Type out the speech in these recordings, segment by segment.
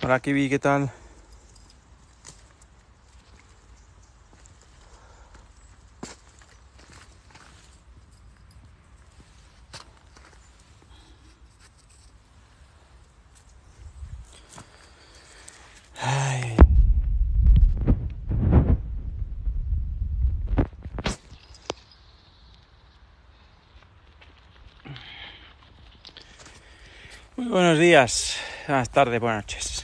Hola, aquí vi qué tal. Muy buenos días, buenas tardes, buenas noches.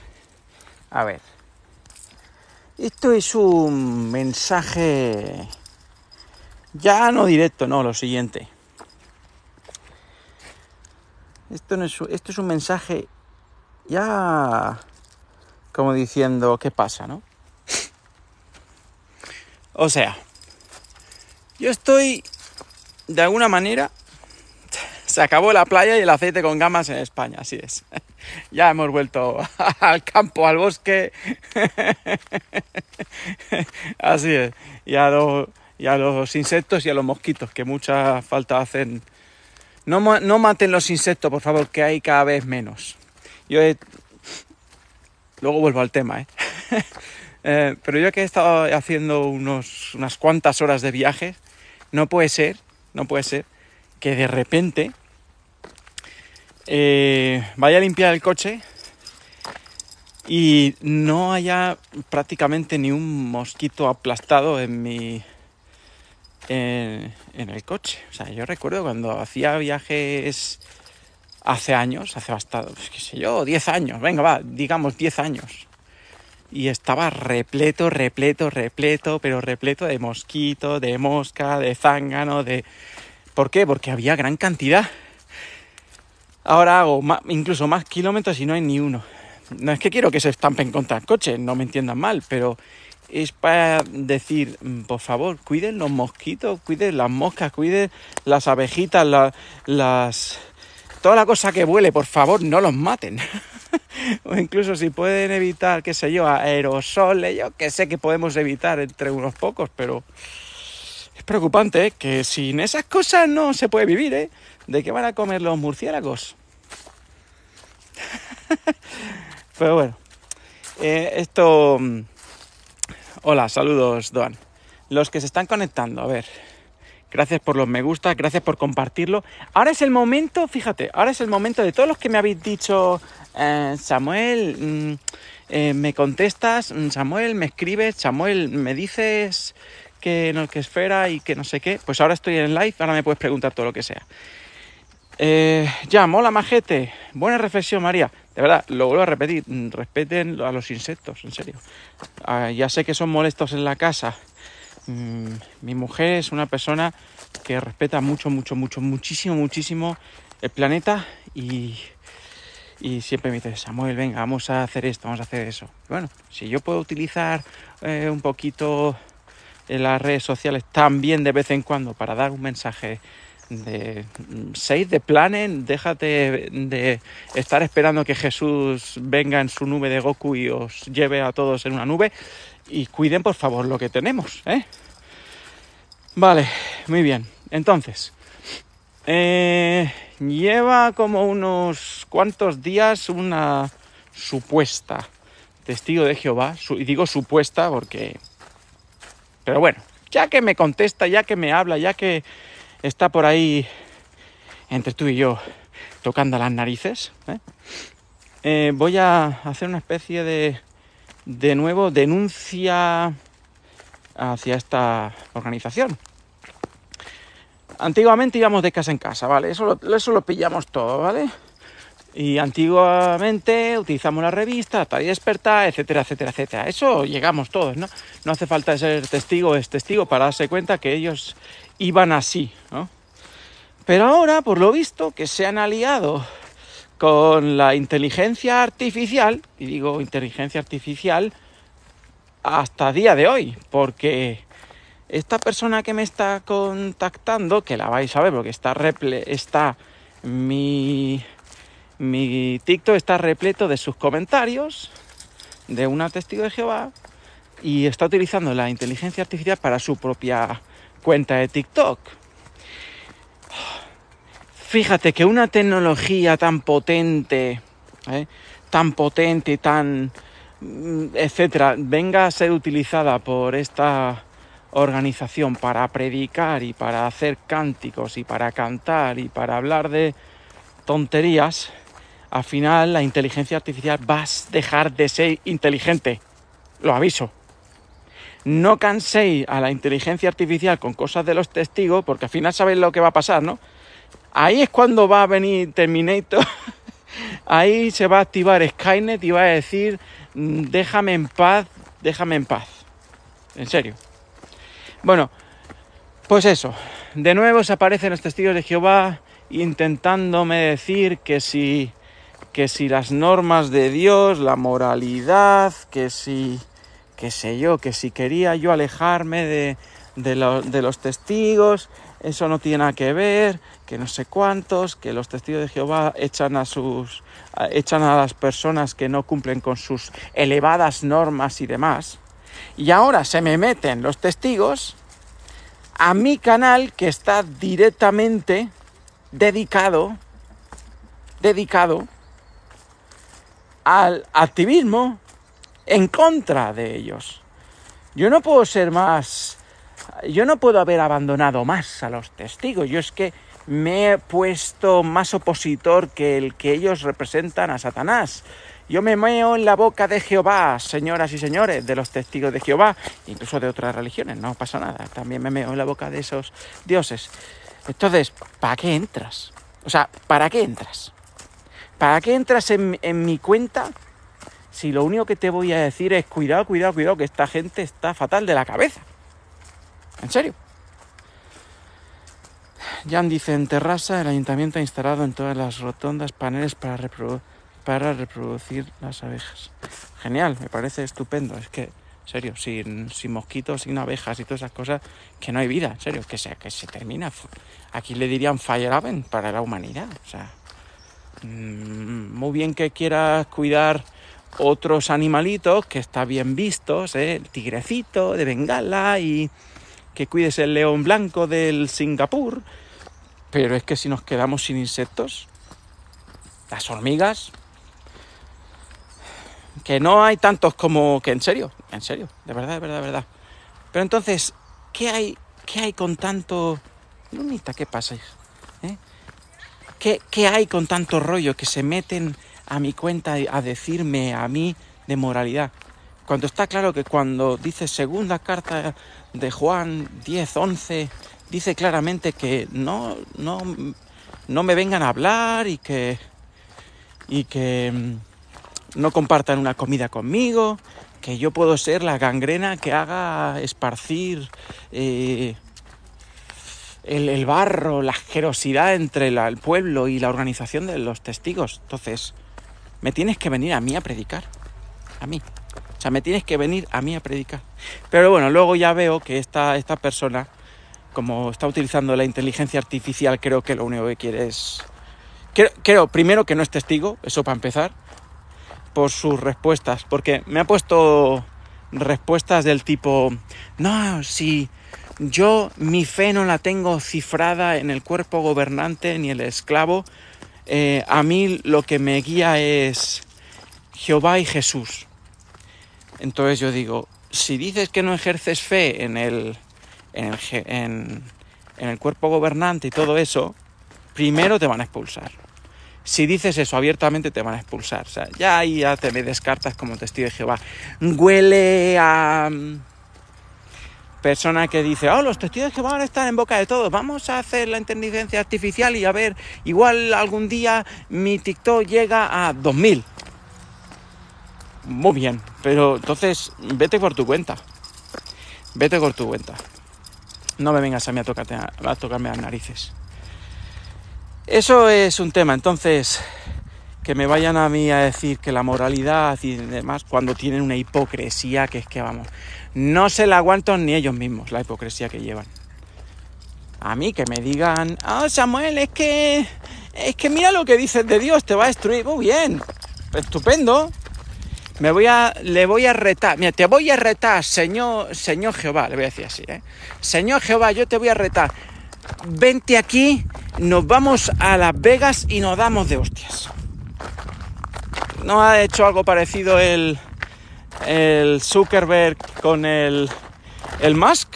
A ver, esto es un mensaje ya no directo, no, lo siguiente. Esto, es, es un mensaje ya como diciendo, ¿qué pasa, no? o sea, yo estoy de alguna manera se acabó la playa y el aceite con gamas en España, así es ya hemos vuelto al campo, al bosque. Así es. Y a, los, los insectos y a los mosquitos, que mucha falta hacen. No, no maten los insectos, por favor, que hay cada vez menos. Yo he... Luego vuelvo al tema, ¿eh? ¿eh? pero yo que he estado haciendo unos, unas cuantas horas de viaje, no puede ser, no puede ser que de repente eh, vaya a limpiar el coche y no haya prácticamente ni un mosquito aplastado en mi en, el coche. O sea, yo recuerdo cuando hacía viajes hace años, hace bastado, pues, qué sé yo, 10 años, venga, va, digamos 10 años. Y estaba repleto, repleto, repleto, pero repleto de mosquito, de mosca, de zángano, de... ¿Por qué? Porque había gran cantidad. Ahora hago incluso más kilómetros y no hay ni uno. No es que quiero que se estampen contra el coche, no me entiendan mal, pero es para decir, mm, por favor, cuiden los mosquitos, cuiden las moscas, cuiden las abejitas, las... Toda la cosa que vuele, por favor, no los maten. o incluso si pueden evitar, qué sé yo, aerosoles, yo que sé que podemos evitar entre unos pocos, pero es preocupante ¿eh? que sin esas cosas no se puede vivir, ¿eh? ¿De qué van a comer los murciélagos? Pero bueno, eh, esto... Mm, hola, saludos, Doan. Los que se están conectando, a ver. Gracias por los me gusta, gracias por compartirlo. Ahora es el momento, fíjate, ahora es el momento de todos los que me habéis dicho, eh, Samuel, mm, eh, me contestas, mm, Samuel, me escribes, Samuel, me dices que no, que esfera y que no sé qué. Pues ahora estoy en live, ahora me puedes preguntar todo lo que sea. Eh, ya, mola majete. Buena reflexión, María. De verdad, lo vuelvo a repetir, respeten a los insectos, en serio. Ah, ya sé que son molestos en la casa. Mm, mi mujer es una persona que respeta mucho, mucho, mucho, muchísimo, muchísimo el planeta y, y siempre me dice, Samuel, venga, vamos a hacer esto, vamos a hacer eso. Bueno, si yo puedo utilizar eh, un poquito las redes sociales también de vez en cuando para dar un mensaje de seis de planen, déjate de estar esperando que Jesús venga en su nube de Goku y os lleve a todos en una nube y cuiden por favor lo que tenemos, ¿eh? Vale, muy bien. Entonces, eh, lleva como unos cuantos días una supuesta testigo de Jehová, y digo supuesta porque... Pero bueno, ya que me contesta, ya que me habla, ya que está por ahí entre tú y yo tocando las narices. ¿eh? Eh, voy a hacer una especie de, de nuevo, denuncia hacia esta organización. Antiguamente íbamos de casa en casa, ¿vale? eso lo pillamos todo, ¿vale? Y antiguamente utilizamos la revista, talla experta, etcétera, etcétera, etcétera. Eso llegamos todos, ¿no? No hace falta ser testigo es testigo para darse cuenta que ellos iban así, ¿no? Pero ahora, por lo visto, que se han aliado con la inteligencia artificial, y digo inteligencia artificial hasta día de hoy, porque esta persona que me está contactando, que la vais a ver porque está, reple está mi mi TikTok está repleto de sus comentarios de una testigo de Jehová y está utilizando la inteligencia artificial para su propia cuenta de TikTok. Fíjate que una tecnología tan potente, ¿eh? tan potente, tan mm, etcétera, venga a ser utilizada por esta organización para predicar y para hacer cánticos y para cantar y para hablar de tonterías, al final la inteligencia artificial va a dejar de ser inteligente. Lo aviso. No canséis a la inteligencia artificial con cosas de los testigos, porque al final sabéis lo que va a pasar, ¿no? Ahí es cuando va a venir Terminator. Ahí se va a activar Skynet y va a decir, mm, déjame en paz, déjame en paz. En serio. Bueno, pues eso. De nuevo se aparecen los testigos de Jehová intentándome decir que si que si las normas de Dios, la moralidad, que si, qué sé yo, que si quería yo alejarme de, de, de, los testigos, eso no tiene nada que ver, que no sé cuántos, que los testigos de Jehová echan a sus echan a las personas que no cumplen con sus elevadas normas y demás. Y ahora se me meten los testigos a mi canal que está directamente dedicado dedicado al activismo en contra de ellos. Yo no puedo ser más, yo no puedo haber abandonado más a los testigos, yo es que me he puesto más opositor que el que ellos representan a Satanás. Yo me meo en la boca de Jehová, señoras y señores, de los testigos de Jehová, incluso de otras religiones, no pasa nada, también me meo en la boca de esos dioses. Entonces, ¿para qué entras? O sea, ¿para qué entras? ¿Para qué entras en, mi cuenta si lo único que te voy a decir es cuidado, cuidado, cuidado, que esta gente está fatal de la cabeza? ¿En serio? Jan dice, en terraza el ayuntamiento ha instalado en todas las rotondas paneles para, para reproducir las abejas. Genial, me parece estupendo. Es que, en serio, sin, mosquitos, sin abejas y todas esas cosas, que no hay vida, en serio, que se, que se termina. Aquí le dirían fire para la humanidad. O sea, Mm, muy bien que quieras cuidar otros animalitos que está bien vistos, ¿eh? el tigrecito de Bengala y que cuides el león blanco del Singapur, pero es que si nos quedamos sin insectos, las hormigas, que no hay tantos como que en serio, en serio, de verdad, de verdad, de verdad. Pero entonces, ¿qué hay, qué hay con tanto... Lunita, ¿qué pasáis? ¿Qué, hay con tanto rollo que se meten a mi cuenta a decirme a mí de moralidad? Cuando está claro que cuando dice segunda carta de Juan 10, 11, dice claramente que no, no, no me vengan a hablar y que, y mm, no compartan una comida conmigo, que yo puedo ser la gangrena que haga esparcir eh, el, barro, la jerosidad entre el pueblo y la organización de los testigos. Entonces, me tienes que venir a mí a predicar. A mí. O sea, me tienes que venir a mí a predicar. Pero bueno, luego ya veo que esta, esta persona, como está utilizando la inteligencia artificial, creo que lo único que quiere es... Creo, primero que no es testigo, eso para empezar, por sus respuestas, porque me ha puesto respuestas del tipo, no, si... Sí, yo mi fe no la tengo cifrada en el cuerpo gobernante ni el esclavo. Eh, a mí lo que me guía es Jehová y Jesús. Entonces yo digo, si dices que no ejerces fe en el, en el, cuerpo gobernante y todo eso, primero te van a expulsar. Si dices eso abiertamente te van a expulsar. O sea, ya ahí ya te me descartas como testigo de Jehová. Huele a persona que dice, oh, los testigos que van a estar en boca de todos, vamos a hacer la inteligencia artificial y a ver, igual algún día mi TikTok llega a 2000. Muy bien, pero entonces vete por tu cuenta. Vete por tu cuenta. No me vengas a mí a, a tocarme las narices. Eso es un tema, entonces que me vayan a mí a decir que la moralidad y demás, cuando tienen una hipocresía que es que vamos, no se la aguantan ni ellos mismos, la hipocresía que llevan. A mí que me digan, ah, oh, Samuel, es que, es que mira lo que dices de Dios, te va a destruir. Muy bien, estupendo. Me voy a, le voy a retar, mira, te voy a retar, Señor, Señor Jehová, le voy a decir así, ¿eh? Señor Jehová, yo te voy a retar. Vente aquí, nos vamos a Las Vegas y nos damos de hostias no ha hecho algo parecido el, Zuckerberg con el, el Musk,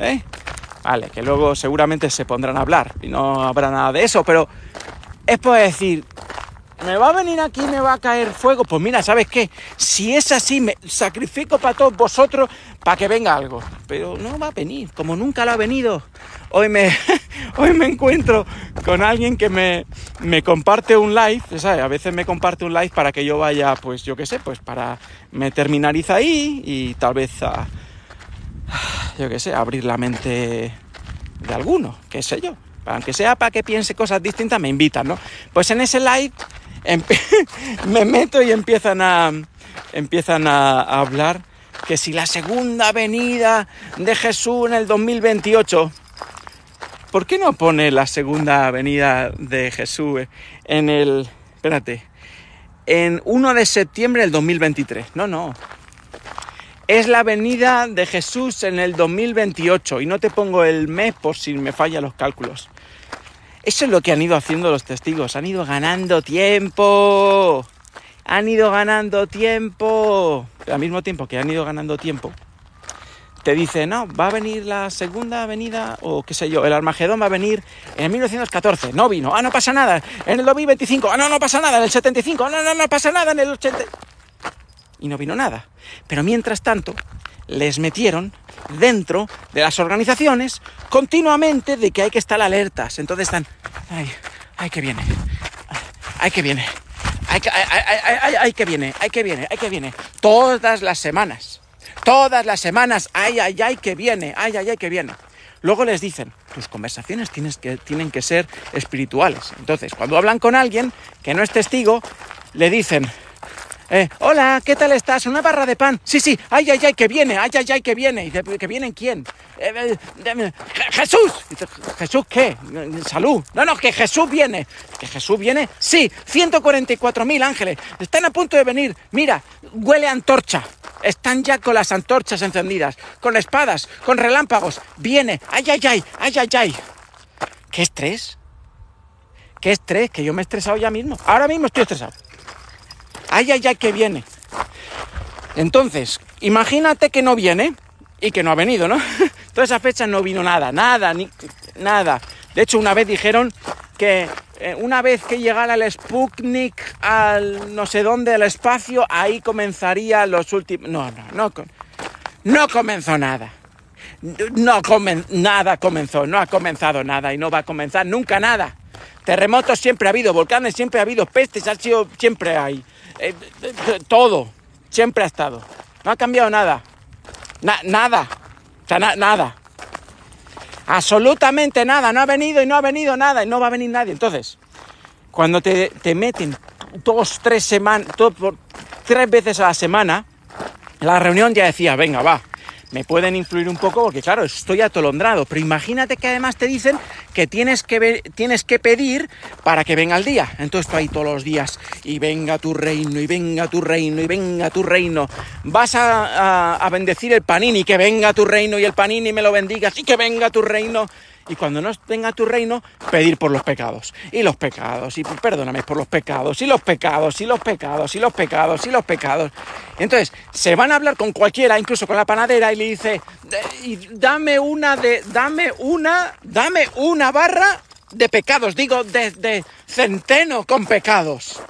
¿eh? Vale, que luego seguramente se pondrán a hablar y no habrá nada de eso, pero es por decir, ¿me va a venir aquí y me va a caer fuego? Pues mira, ¿sabes qué? Si es así, me sacrifico para todos vosotros para que venga algo. Pero no va a venir, como nunca lo ha venido hoy me, hoy me encuentro con alguien que me, comparte un live, ¿sabes? A veces me comparte un live para que yo vaya, pues yo qué sé, pues para me terminariza ahí y tal vez a, yo qué sé, abrir la mente de alguno, qué sé yo. Aunque sea para que piense cosas distintas, me invitan, ¿no? Pues en ese live me meto y empiezan a, empiezan a hablar que si la segunda venida de Jesús en el 2028 ¿Por qué no pone la segunda avenida de Jesús en el... Espérate. En 1 de septiembre del 2023. No, no. Es la venida de Jesús en el 2028. Y no te pongo el mes por si me fallan los cálculos. Eso es lo que han ido haciendo los testigos. Han ido ganando tiempo. Han ido ganando tiempo. Pero al mismo tiempo que han ido ganando tiempo, te dice, no, va a venir la segunda avenida, o qué sé yo, el Armagedón va a venir en 1914, no vino, ah, no pasa nada, en el 2025, ah, no, no pasa nada, en el 75, no, no, no pasa nada, en el 80... Y no vino nada. Pero mientras tanto, les metieron dentro de las organizaciones continuamente de que hay que estar alertas. Entonces están, ay, ay que viene, ay que viene, ay, ay que viene, ay que viene, ay que viene, todas las semanas. Todas las semanas, ay, ay, ay, que viene, ay, ay, ay, que viene. Luego les dicen, tus conversaciones tienes que, tienen que ser espirituales. Entonces, cuando hablan con alguien que no es testigo, le dicen, eh, hola, ¿qué tal estás? Una barra de pan. Sí, sí, ay, ay, ay, que viene, ay, ay, ay, que viene. Y ¿Que vienen quién? Eh, eh, Jesús. ¿Jesús qué? Salud. No, no, que Jesús viene. ¿Que Jesús viene? Sí, 144.000 ángeles. Están a punto de venir. Mira, huele antorcha. Están ya con las antorchas encendidas, con espadas, con relámpagos. Viene, ay, ay, ay, ay, ay, ay. ¿Qué estrés? ¿Qué estrés? Que yo me he estresado ya mismo. Ahora mismo estoy estresado ay, ay, ay, que viene. Entonces, imagínate que no viene y que no ha venido, ¿no? Toda esa fecha no vino nada, nada, ni, nada. De hecho, una vez dijeron que eh, una vez que llegara el Sputnik al no sé dónde, al espacio, ahí comenzaría los últimos... No, no, no, no comenzó nada. No comen... nada comenzó, no ha comenzado nada y no va a comenzar nunca nada. Terremotos siempre ha habido, volcanes siempre ha habido, pestes ha sido siempre hay. Eh, todo, siempre ha estado. No ha cambiado nada. nada. nada. Absolutamente nada. No ha venido y no ha venido nada y no va a venir nadie. Entonces, cuando te, meten dos, tres semanas, tres veces a la semana, la reunión ya decía, venga, va, me pueden influir un poco porque claro, estoy atolondrado, pero imagínate que además te dicen que tienes que, tienes que pedir para que venga el día. Entonces tú ahí todos los días y venga tu reino y venga tu reino y venga tu reino. Vas a, bendecir el panini, que venga tu reino y el panini me lo bendiga, y que venga tu reino y cuando no tenga tu reino, pedir por los pecados. Y los pecados, y perdóname por los pecados, y los pecados, y los pecados, y los pecados, y los pecados. Entonces, se van a hablar con cualquiera, incluso con la panadera, y le dice, dame una de, dame una, dame una barra de pecados, digo, de, de centeno con pecados.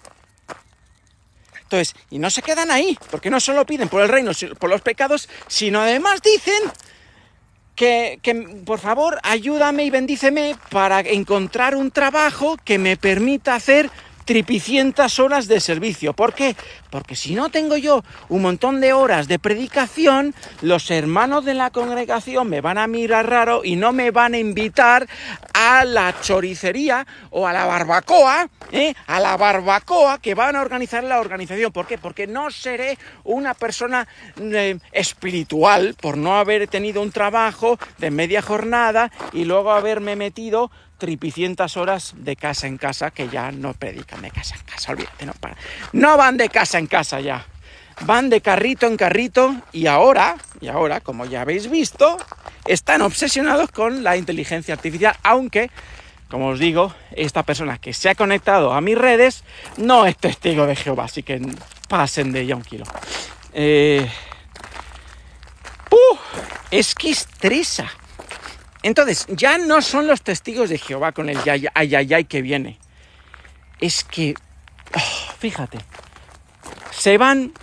Entonces, y no se quedan ahí, porque no solo piden por el reino, por los pecados, sino además dicen que, por favor ayúdame y bendíceme para encontrar un trabajo que me permita hacer tripicientas horas de servicio. ¿Por qué? Porque si no tengo yo un montón de horas de predicación, los hermanos de la congregación me van a mirar raro y no me van a invitar a la choricería o a la barbacoa, ¿eh? a la barbacoa que van a organizar la organización. ¿Por qué? Porque no seré una persona eh, espiritual por no haber tenido un trabajo de media jornada y luego haberme metido tripicientas horas de casa en casa que ya no predican de casa en casa, olvídate, no van de casa en casa ya. Van de carrito en carrito y ahora, y ahora, como ya habéis visto, están obsesionados con la inteligencia artificial, aunque como os digo, esta persona que se ha conectado a mis redes no es testigo de Jehová, así que pasen de ya un kilo. Eh, es que estresa, entonces, ya no son los testigos de Jehová con el ay, ay, ay, ay que viene. Es que, oh, fíjate, se van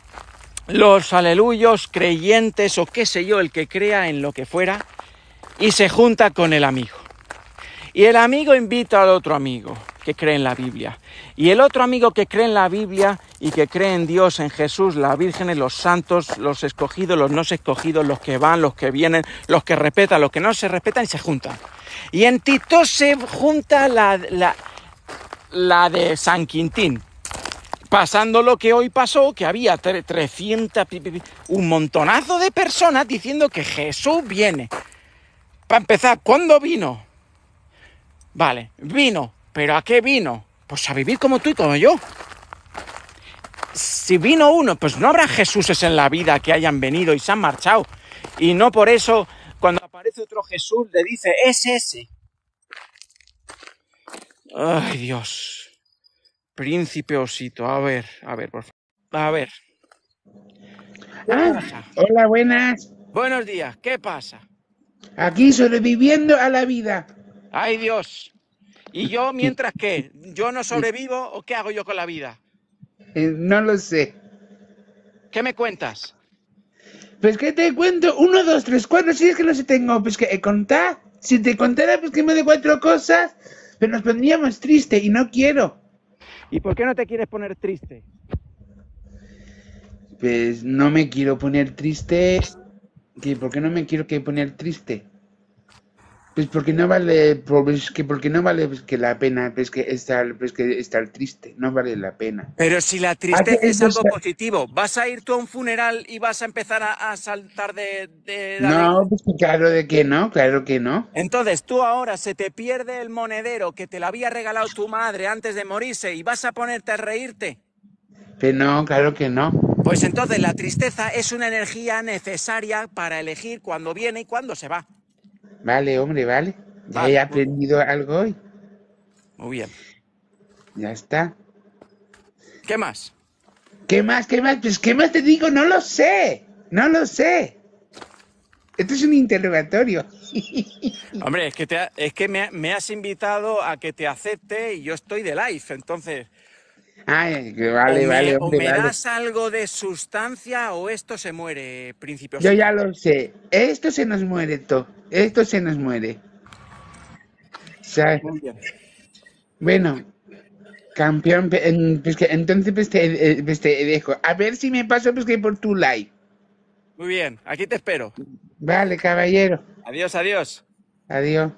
los aleluyos, creyentes o qué sé yo, el que crea en lo que fuera, y se junta con el amigo. Y el amigo invita al otro amigo que cree en la Biblia. Y el otro amigo que cree en la Biblia y que cree en Dios, en Jesús, la vírgenes, los santos, los escogidos, los no escogidos, los que van, los que vienen, los que respetan, los que no se respetan y se juntan. Y en Tito se junta la, la, la de San Quintín. Pasando lo que hoy pasó, que había 300, un montonazo de personas diciendo que Jesús viene. Para empezar, ¿cuándo vino? Vale, vino, ¿Pero a qué vino? Pues a vivir como tú y como yo. Si vino uno, pues no habrá Jesuses en la vida que hayan venido y se han marchado. Y no por eso, cuando aparece otro Jesús, le dice, es ese. Ay, Dios. Príncipe Osito. A ver, a ver, por favor. A ver. Ah, hola, buenas. Buenos días. ¿Qué pasa? Aquí sobreviviendo a la vida. Ay, Dios. ¿Y yo mientras qué? ¿Yo no sobrevivo o qué hago yo con la vida? Eh, no lo sé. ¿Qué me cuentas? Pues que te cuento, uno, dos, tres, cuatro, si es que no sé tengo, pues que eh, contar. Si te contara, pues que me de cuatro cosas, pero pues, nos pondríamos triste y no quiero. ¿Y por qué no te quieres poner triste? Pues no me quiero poner triste. ¿Por qué no me quiero que poner triste? Pues porque no vale, pues que porque no vale pues, que la pena, pues que estar, pues que estar triste, no vale la pena. Pero si la tristeza pues, es algo positivo, ¿vas a ir tú a un funeral y vas a empezar a, saltar de, de No, claro de que no, claro que no. Entonces tú ahora se te pierde el monedero que te lo había regalado tu madre antes de morirse y vas a ponerte a reírte. Pero no, claro que no. Pues entonces la tristeza es una energía necesaria para elegir cuándo viene y cuándo se va. Vale, hombre, vale. Ya he aprendido algo hoy. Muy bien. Ya está. ¿Qué más? ¿Qué más? ¿Qué más? Pues ¿qué más te digo? No lo sé. No lo sé. Esto es un interrogatorio. Hombre, es que, te es que me, me, has invitado a que te acepte y yo estoy de live, entonces Ay, vale, vale. o me das algo de sustancia o esto se muere, principio. Yo ya lo sé. Esto se nos muere, todo. Esto se nos muere. Bueno, campeón, pues que, entonces pues, eh, pues te, dejo. A ver si me paso pues que por tu like. Muy bien, aquí te espero. Vale, caballero. Adiós, adiós. Adiós.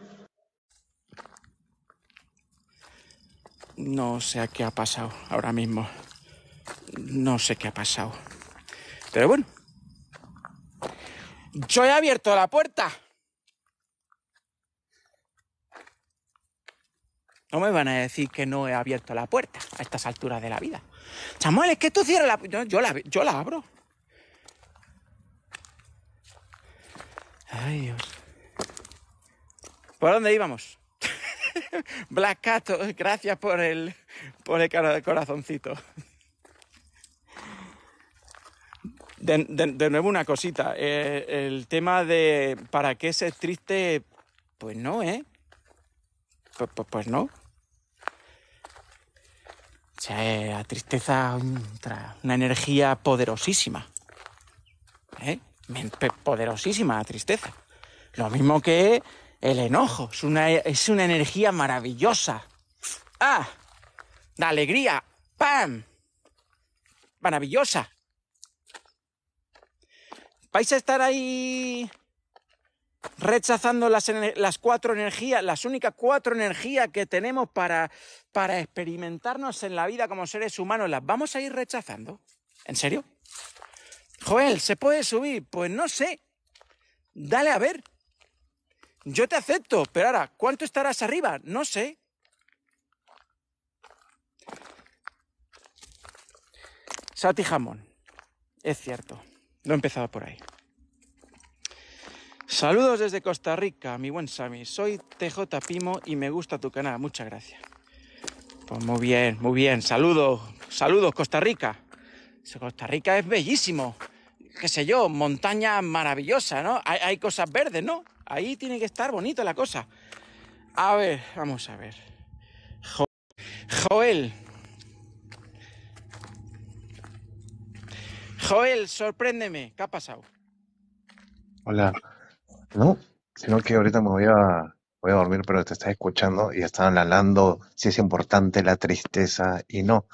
No sé a qué ha pasado ahora mismo. No sé qué ha pasado. Pero bueno. Yo he abierto la puerta. No me van a decir que no he abierto la puerta a estas alturas de la vida. Samuel, es que tú cierras la puerta. yo la, yo la abro. Ay, Dios. ¿Por dónde íbamos? Black gracias por el, por el corazoncito. De, nuevo una cosita, eh, el tema de para qué ser triste, pues no, ¿eh? Pues, pues, pues no. O sea, la tristeza, una energía poderosísima. ¿Eh? Poderosísima la tristeza. Lo mismo que el enojo. Es una, es una energía maravillosa. ¡Ah! La alegría. ¡Pam! Maravillosa. ¿Vais a estar ahí rechazando las, las, cuatro energías, las únicas cuatro energías que tenemos para, para experimentarnos en la vida como seres humanos, las vamos a ir rechazando. ¿En serio? Joel, ¿se puede subir? Pues no sé. Dale a ver. Yo te acepto, pero ahora, ¿cuánto estarás arriba? No sé. Sati Jamón. Es cierto. No empezado por ahí. Saludos desde Costa Rica, mi buen Sami. Soy TJ Pimo y me gusta tu canal. Muchas gracias. Pues muy bien, muy bien. Saludos, saludos, Costa Rica. Costa Rica es bellísimo. Qué sé yo, montaña maravillosa, ¿no? hay cosas verdes, ¿no? Ahí tiene que estar bonito la cosa. A ver, vamos a ver. Joel. Joel, sorpréndeme. ¿Qué ha pasado? Hola. No, sino que ahorita me voy a, voy a dormir, pero te estás escuchando y están hablando si es importante la tristeza y no.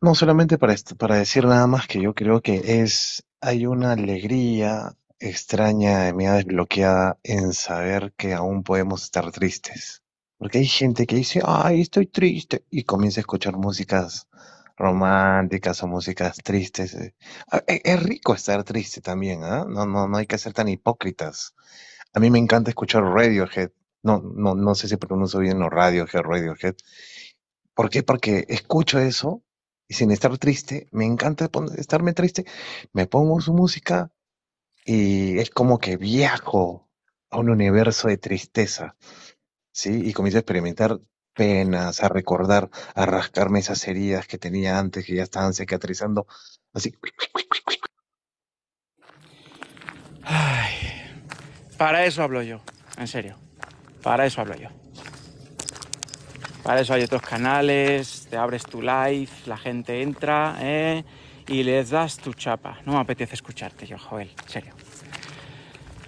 No solamente para, para decir nada más que yo creo que es, hay una alegría, extraña me ha desbloqueada en saber que aún podemos estar tristes. Porque hay gente que dice, ay, estoy triste, y comienza a escuchar músicas románticas o músicas tristes. Eh, e, es rico estar triste también, ¿ah? No, no, no hay que ser tan hipócritas. A mí me encanta escuchar Radiohead. No, no, no sé si pronuncio bien o Radiohead, Radiohead. ¿Por qué? Porque escucho eso y sin estar triste, me encanta estarme triste, me pongo su música y es como que viajo a un universo de tristeza, ¿sí? Y comienzo a experimentar penas, a recordar, a rascarme esas heridas que tenía antes, que ya estaban cicatrizando, así. para eso hablo yo, en serio, para eso hablo yo. Para eso hay otros canales, te abres tu live, la gente entra, ¿eh? y les das tu chapa. No me apetece escucharte yo, Joel, en serio.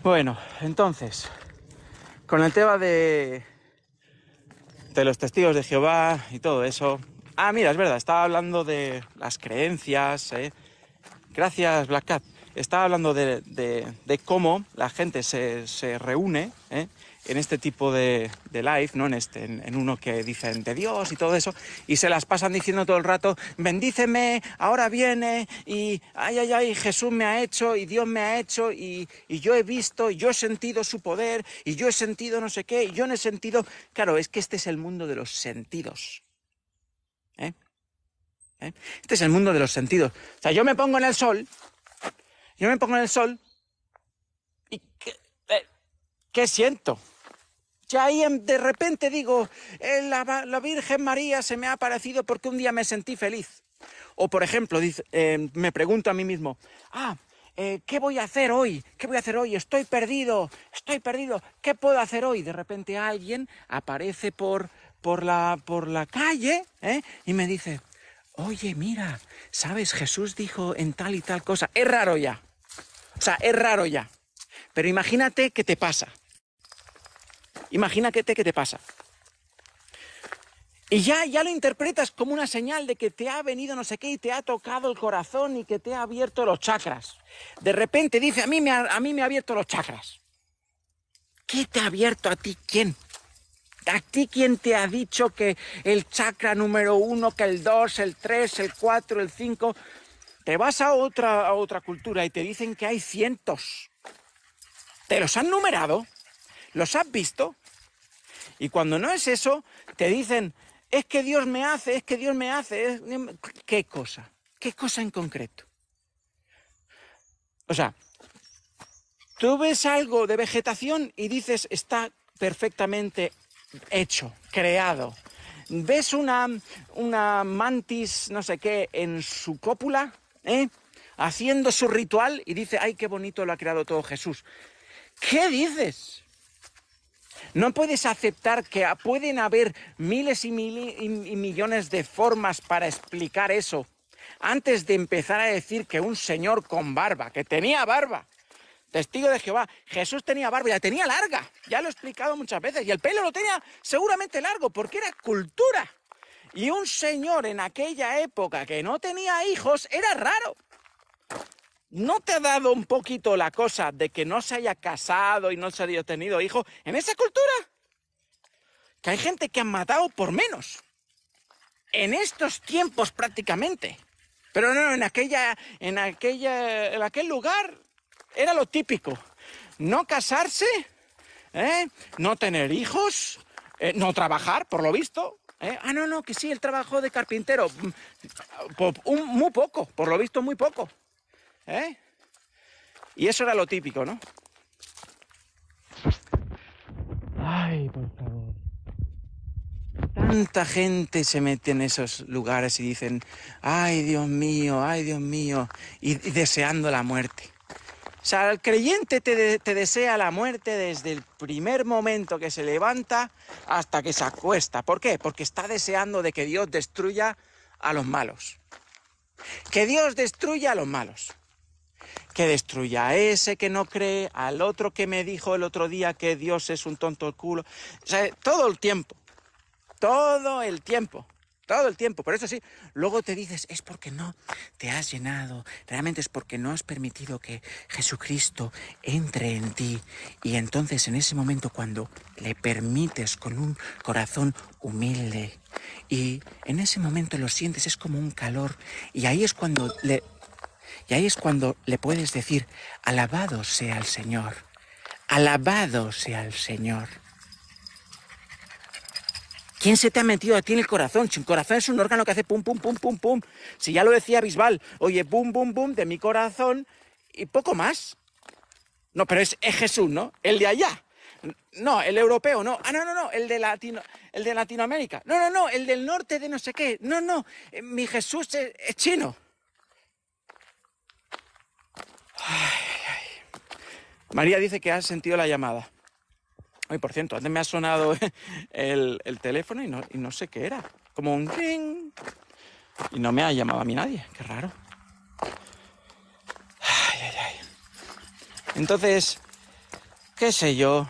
Bueno, entonces, con el tema de, de los testigos de Jehová y todo eso. Ah, mira, es verdad, estaba hablando de las creencias. ¿eh? Gracias, Black Cat. Estaba hablando de, de, cómo la gente se, se reúne ¿eh? en este tipo de, de live, ¿no? En, este, en, uno que dicen de Dios y todo eso, y se las pasan diciendo todo el rato, bendíceme, ahora viene, y ay, ay, ay, Jesús me ha hecho, y Dios me ha hecho, y, yo he visto, y yo he sentido su poder, y yo he sentido no sé qué, y yo no he sentido... Claro, es que este es el mundo de los sentidos. ¿eh? ¿Eh? Este es el mundo de los sentidos. O sea, yo me pongo en el sol, yo me pongo en el sol, ¿y qué eh, siento? Ya ahí em, de repente digo, eh, la, Virgen María se me ha aparecido porque un día me sentí feliz. O por ejemplo, em, me pregunto a mí mismo, ah, eh, ¿qué voy a hacer hoy? ¿Qué voy a hacer hoy? Estoy perdido, estoy perdido, ¿qué puedo hacer hoy? De repente alguien aparece por, la, calle ¿eh? y me dice, oye, mira, ¿sabes? Jesús dijo en tal y tal cosa. Es raro ya. O sea, es raro ya. Pero imagínate qué te pasa. Imagínate qué te pasa. Y ya, ya lo interpretas como una señal de que te ha venido no sé qué y te ha tocado el corazón y que te ha abierto los chakras. De repente dice, a mí me ha, a mí me ha abierto los chakras. ¿Qué te ha abierto a ti? ¿Quién? ¿A ti quién te ha dicho que el chakra número uno, que el dos, el tres, el cuatro, el cinco? Te vas a otra, a otra cultura y te dicen que hay cientos. ¿Te los han numerado? ¿Los has visto? Y cuando no es eso, te dicen, es que Dios me hace, es que Dios me hace. ¿Qué cosa? ¿Qué cosa en concreto? O sea, tú ves algo de vegetación y dices, está perfectamente hecho, creado. Ves una, una mantis, no sé qué, en su cópula, ¿eh? haciendo su ritual y dice, ay, qué bonito lo ha creado todo Jesús. ¿Qué dices? No puedes aceptar que pueden haber miles y, y millones de formas para explicar eso. Antes de empezar a decir que un señor con barba, que tenía barba, testigo de Jehová, Jesús tenía barba y la tenía larga, ya lo he explicado muchas veces, y el pelo lo tenía seguramente largo porque era cultura. Y un señor en aquella época que no tenía hijos era raro. ¿No te ha dado un poquito la cosa de que no se haya casado y no se haya tenido hijos en esa cultura? Que hay gente que ha matado por menos. En estos tiempos prácticamente. Pero no, en aquella, en aquella, en aquel lugar era lo típico. No casarse, ¿eh? no tener hijos, eh, no trabajar, por lo visto. ¿eh? Ah, no, no, que sí, el trabajo de carpintero. Mm, muy poco, por lo visto, muy poco. ¿Eh? Y eso era lo típico, ¿no? Ay, por favor. Tanta gente se mete en esos lugares y dicen, ay Dios mío, ay Dios mío, y, deseando la muerte. O sea, el creyente te, te, desea la muerte desde el primer momento que se levanta hasta que se acuesta. ¿Por qué? Porque está deseando de que Dios destruya a los malos. Que Dios destruya a los malos que destruya a ese que no cree, al otro que me dijo el otro día que Dios es un tonto el culo. O sea, todo el tiempo, todo el tiempo. Todo el tiempo, por eso sí. Luego te dices, es porque no te has llenado, realmente es porque no has permitido que Jesucristo entre en ti. Y entonces en ese momento cuando le permites con un corazón humilde y en ese momento lo sientes, es como un calor. Y ahí es cuando le y ahí es cuando le puedes decir, alabado sea el Señor, alabado sea el Señor. ¿Quién se te ha metido a ti en el corazón? Si corazón es un órgano que hace pum, pum, pum, pum, pum. Si ya lo decía Bisbal, oye, pum, pum, pum, de mi corazón y poco más. No, pero es, Jesús, ¿no? El de allá. No, el europeo, no. Ah, no, no, no, el de, Latino, el de Latinoamérica. No, no, no, el del norte de no sé qué. No, no, eh, mi Jesús es chino. María dice que ha sentido la llamada. Ay, por cierto, antes me ha sonado el, teléfono y no, sé qué era. Como un ring. Y no me ha llamado a mí nadie. Qué raro. Entonces, qué sé yo,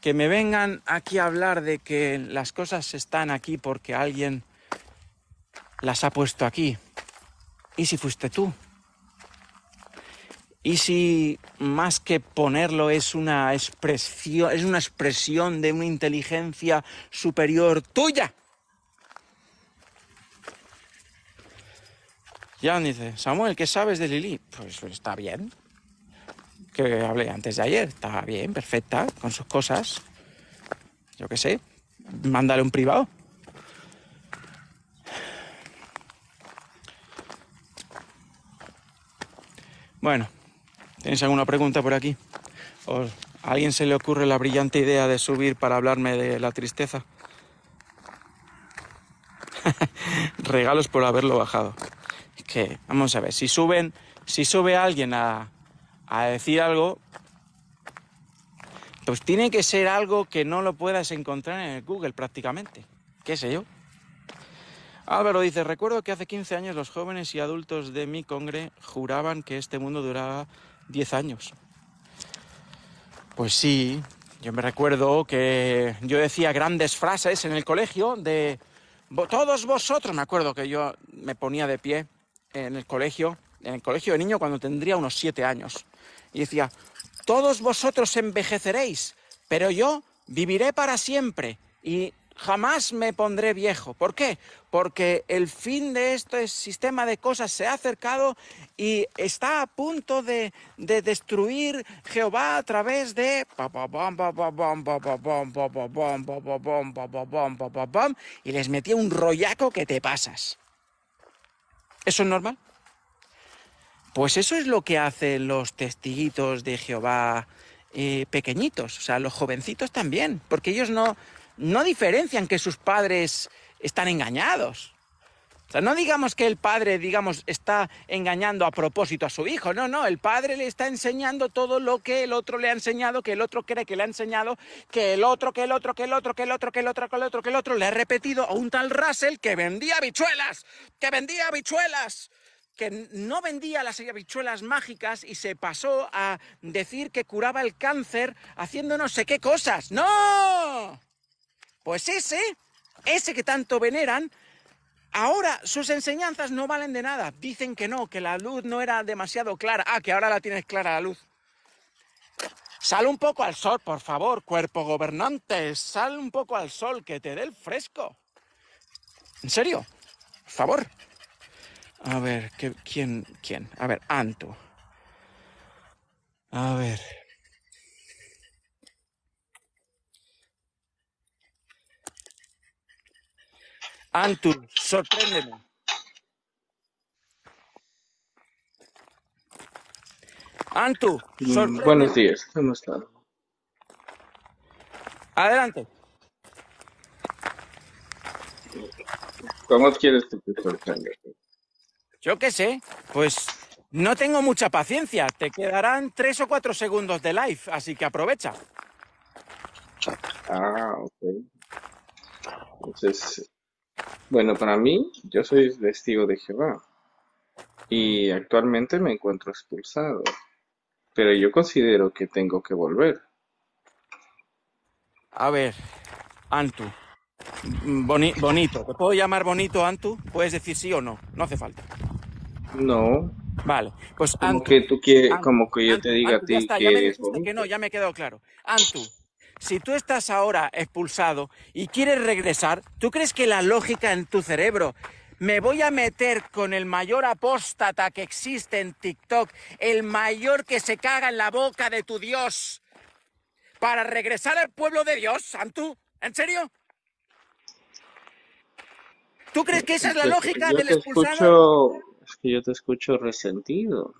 que me vengan aquí a hablar de que las cosas están aquí porque alguien las ha puesto aquí. ¿Y si fuiste tú? Y si más que ponerlo es una expresión, es una expresión de una inteligencia superior tuya. Jan dice, Samuel, ¿qué sabes de Lili? Pues está bien. Que hablé antes de ayer, está bien, perfecta, con sus cosas. Yo qué sé, mándale un privado. Bueno, ¿Tenéis alguna pregunta por aquí? ¿A alguien se le ocurre la brillante idea de subir para hablarme de la tristeza? Regalos por haberlo bajado. Es que, vamos a ver, si suben, si sube alguien a, a decir algo, pues tiene que ser algo que no lo puedas encontrar en el Google prácticamente. ¿Qué sé yo? Álvaro dice, recuerdo que hace 15 años los jóvenes y adultos de mi congre juraban que este mundo duraba 10 años. Pues sí, yo me recuerdo que yo decía grandes frases en el colegio de todos vosotros, me acuerdo que yo me ponía de pie en el colegio, en el colegio de niño cuando tendría unos 7 años y decía, todos vosotros envejeceréis, pero yo viviré para siempre y Jamás me pondré viejo. ¿Por qué? Porque el fin de este sistema de cosas se ha acercado y está a punto de, destruir Jehová a través de... Y les metía un rollaco que te pasas. ¿Eso es normal? Pues eso es lo que hacen los testiguitos de Jehová eh, pequeñitos, o sea, los jovencitos también, porque ellos no, no diferencian que sus padres están engañados. O sea, no digamos que el padre, digamos, está engañando a propósito a su hijo. No, no, el padre le está enseñando todo lo que el otro le ha enseñado, que el otro cree que le ha enseñado, que el otro, que el otro, que el otro, que el otro, que el otro, que el otro, que el otro le ha repetido a un tal Russell que vendía bichuelas, que vendía bichuelas, que no vendía las bichuelas mágicas y se pasó a decir que curaba el cáncer haciendo no sé qué cosas. ¡No! Pues ese, ese que tanto veneran, ahora sus enseñanzas no valen de nada. Dicen que no, que la luz no era demasiado clara. Ah, que ahora la tienes clara la luz. Sal un poco al sol, por favor, cuerpo gobernante. Sal un poco al sol, que te dé el fresco. ¿En serio? Por favor. A ver, ¿quién? ¿Quién? A ver, Anto. A ver. Antu, sorpréndeme. Antu, mm, sorpréndeme. Buenos días, ¿cómo están? Adelante. ¿Cómo quieres que te sorprenda? Yo qué sé, pues no tengo mucha paciencia. Te quedarán tres o cuatro segundos de live, así que aprovecha. Ah, ok. Entonces, bueno, para mí, yo soy testigo de Jehová y actualmente me encuentro expulsado, pero yo considero que tengo que volver. A ver, Antu, mm, bonito, ¿te puedo llamar bonito Antu? Puedes decir sí o no, no hace falta. No. Vale, pues Antu. Como que, tú quieres, como que yo te diga a ti que bonito. que no, ya me he quedado claro. Antu, si tú estás ahora expulsado y quieres regresar, ¿tú crees que la lógica en tu cerebro me voy a meter con el mayor apóstata que existe en TikTok, el mayor que se caga en la boca de tu Dios, para regresar al pueblo de Dios, Santú? ¿En serio? ¿Tú crees que esa es la pues, lógica del expulsado? es que yo te escucho resentido.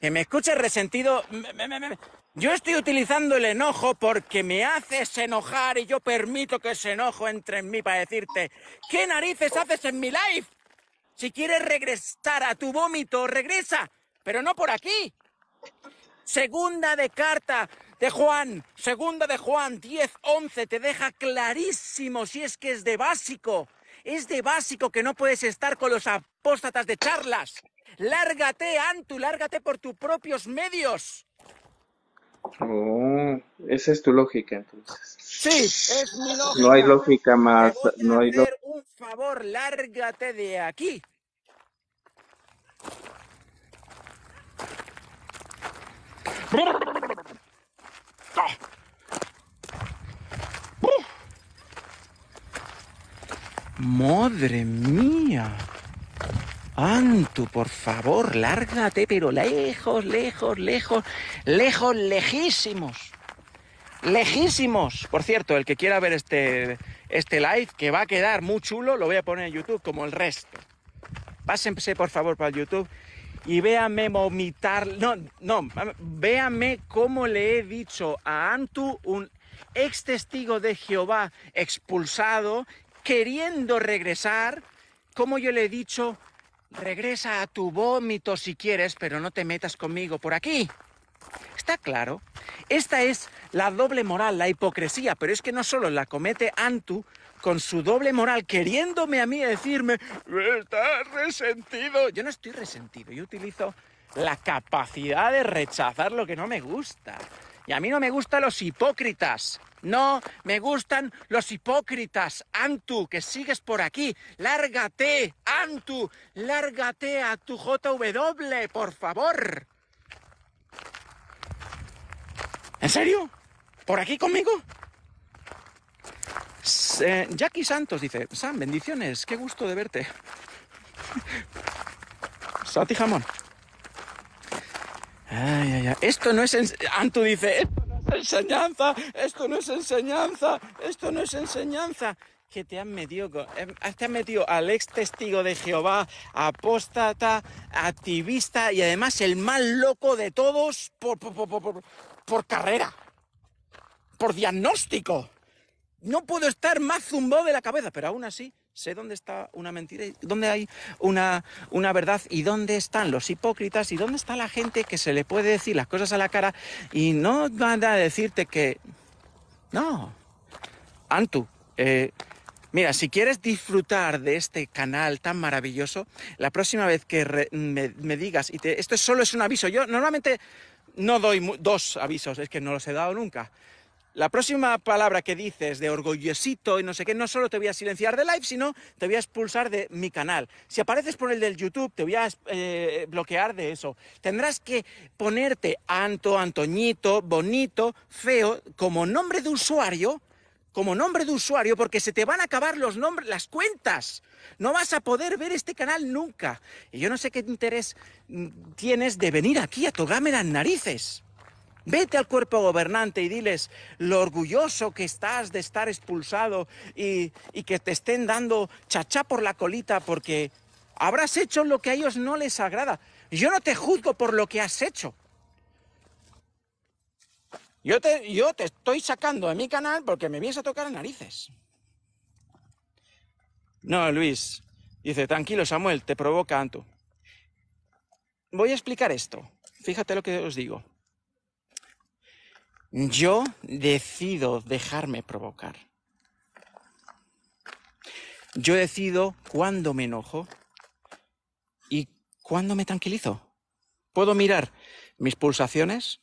Que me escuches resentido. Me, me, me, yo estoy utilizando el enojo porque me haces enojar y yo permito que ese enojo entre en mí para decirte, ¿qué narices haces en mi life? Si quieres regresar a tu vómito, regresa, pero no por aquí. Segunda de carta de Juan, segunda de Juan 10-11 te deja clarísimo si es que es de básico. Es de básico que no puedes estar con los apóstatas de charlas. Lárgate, Antu, lárgate por tus propios medios. Oh, esa es tu lógica entonces. Sí, es mi lógica. No hay lógica más, no hay lógica. Un favor, lárgate de aquí. Madre mía. Antu, por favor, lárgate, pero lejos, lejos, lejos, lejos, lejísimos. Lejísimos. Por cierto, el que quiera ver este, este live, que va a quedar muy chulo, lo voy a poner en YouTube como el resto. Pásense, por favor, para YouTube y véame vomitar. No, no, véanme cómo le he dicho a Antu, un ex testigo de Jehová expulsado, queriendo regresar, como yo le he dicho, Regresa a tu vómito si quieres, pero no te metas conmigo por aquí. Está claro. Esta es la doble moral, la hipocresía, pero es que no solo la comete Antu con su doble moral, queriéndome a mí decirme, estás resentido. Yo no estoy resentido, yo utilizo la capacidad de rechazar lo que no me gusta. Y a mí no me gustan los hipócritas. No me gustan los hipócritas. Antu, que sigues por aquí. Lárgate, Antu. Lárgate a tu JW, por favor. ¿En serio? ¿Por aquí conmigo? Eh, Jackie Santos dice, Sam, bendiciones, qué gusto de verte. Sati Jamón. Esto no es... dice, esto no es enseñanza, esto no es enseñanza, esto no es enseñanza. Que te han metido, eh, metido al ex testigo de Jehová, apóstata, activista y además el más loco de todos por, por carrera, por diagnóstico. No puedo estar más zumbado de la cabeza, pero aún así Sé dónde está una mentira, dónde hay una, verdad y dónde están los hipócritas y dónde está la gente que se le puede decir las cosas a la cara y no van a decirte que... No. Antu, eh, Mira, si quieres disfrutar de este canal tan maravilloso, la próxima vez que me, digas, y esto solo es un aviso, yo normalmente no doy dos avisos, es que no los he dado nunca. La próxima palabra que dices de orgullosito y no sé qué, no solo te voy a silenciar de live, sino te voy a expulsar de mi canal. Si apareces por el del YouTube, te voy a eh, bloquear de eso. Tendrás que ponerte Anto, Antoñito, Bonito, Feo, como nombre de usuario, como nombre de usuario, porque se te van a acabar los nombres, las cuentas. No vas a poder ver este canal nunca. Y yo no sé qué interés mm, tienes de venir aquí a togarme las narices. Vete al cuerpo gobernante y diles lo orgulloso que estás de estar expulsado y, que te estén dando chachá por la colita porque habrás hecho lo que a ellos no les agrada. Yo no te juzgo por lo que has hecho. Yo te, yo te estoy sacando de mi canal porque me vienes a tocar las narices. No, Luis, dice, tranquilo Samuel, te provoca Anto. Voy a explicar esto. Fíjate lo que os digo. Yo decido dejarme provocar. Yo decido cuándo me enojo y cuándo me tranquilizo. Puedo mirar mis pulsaciones.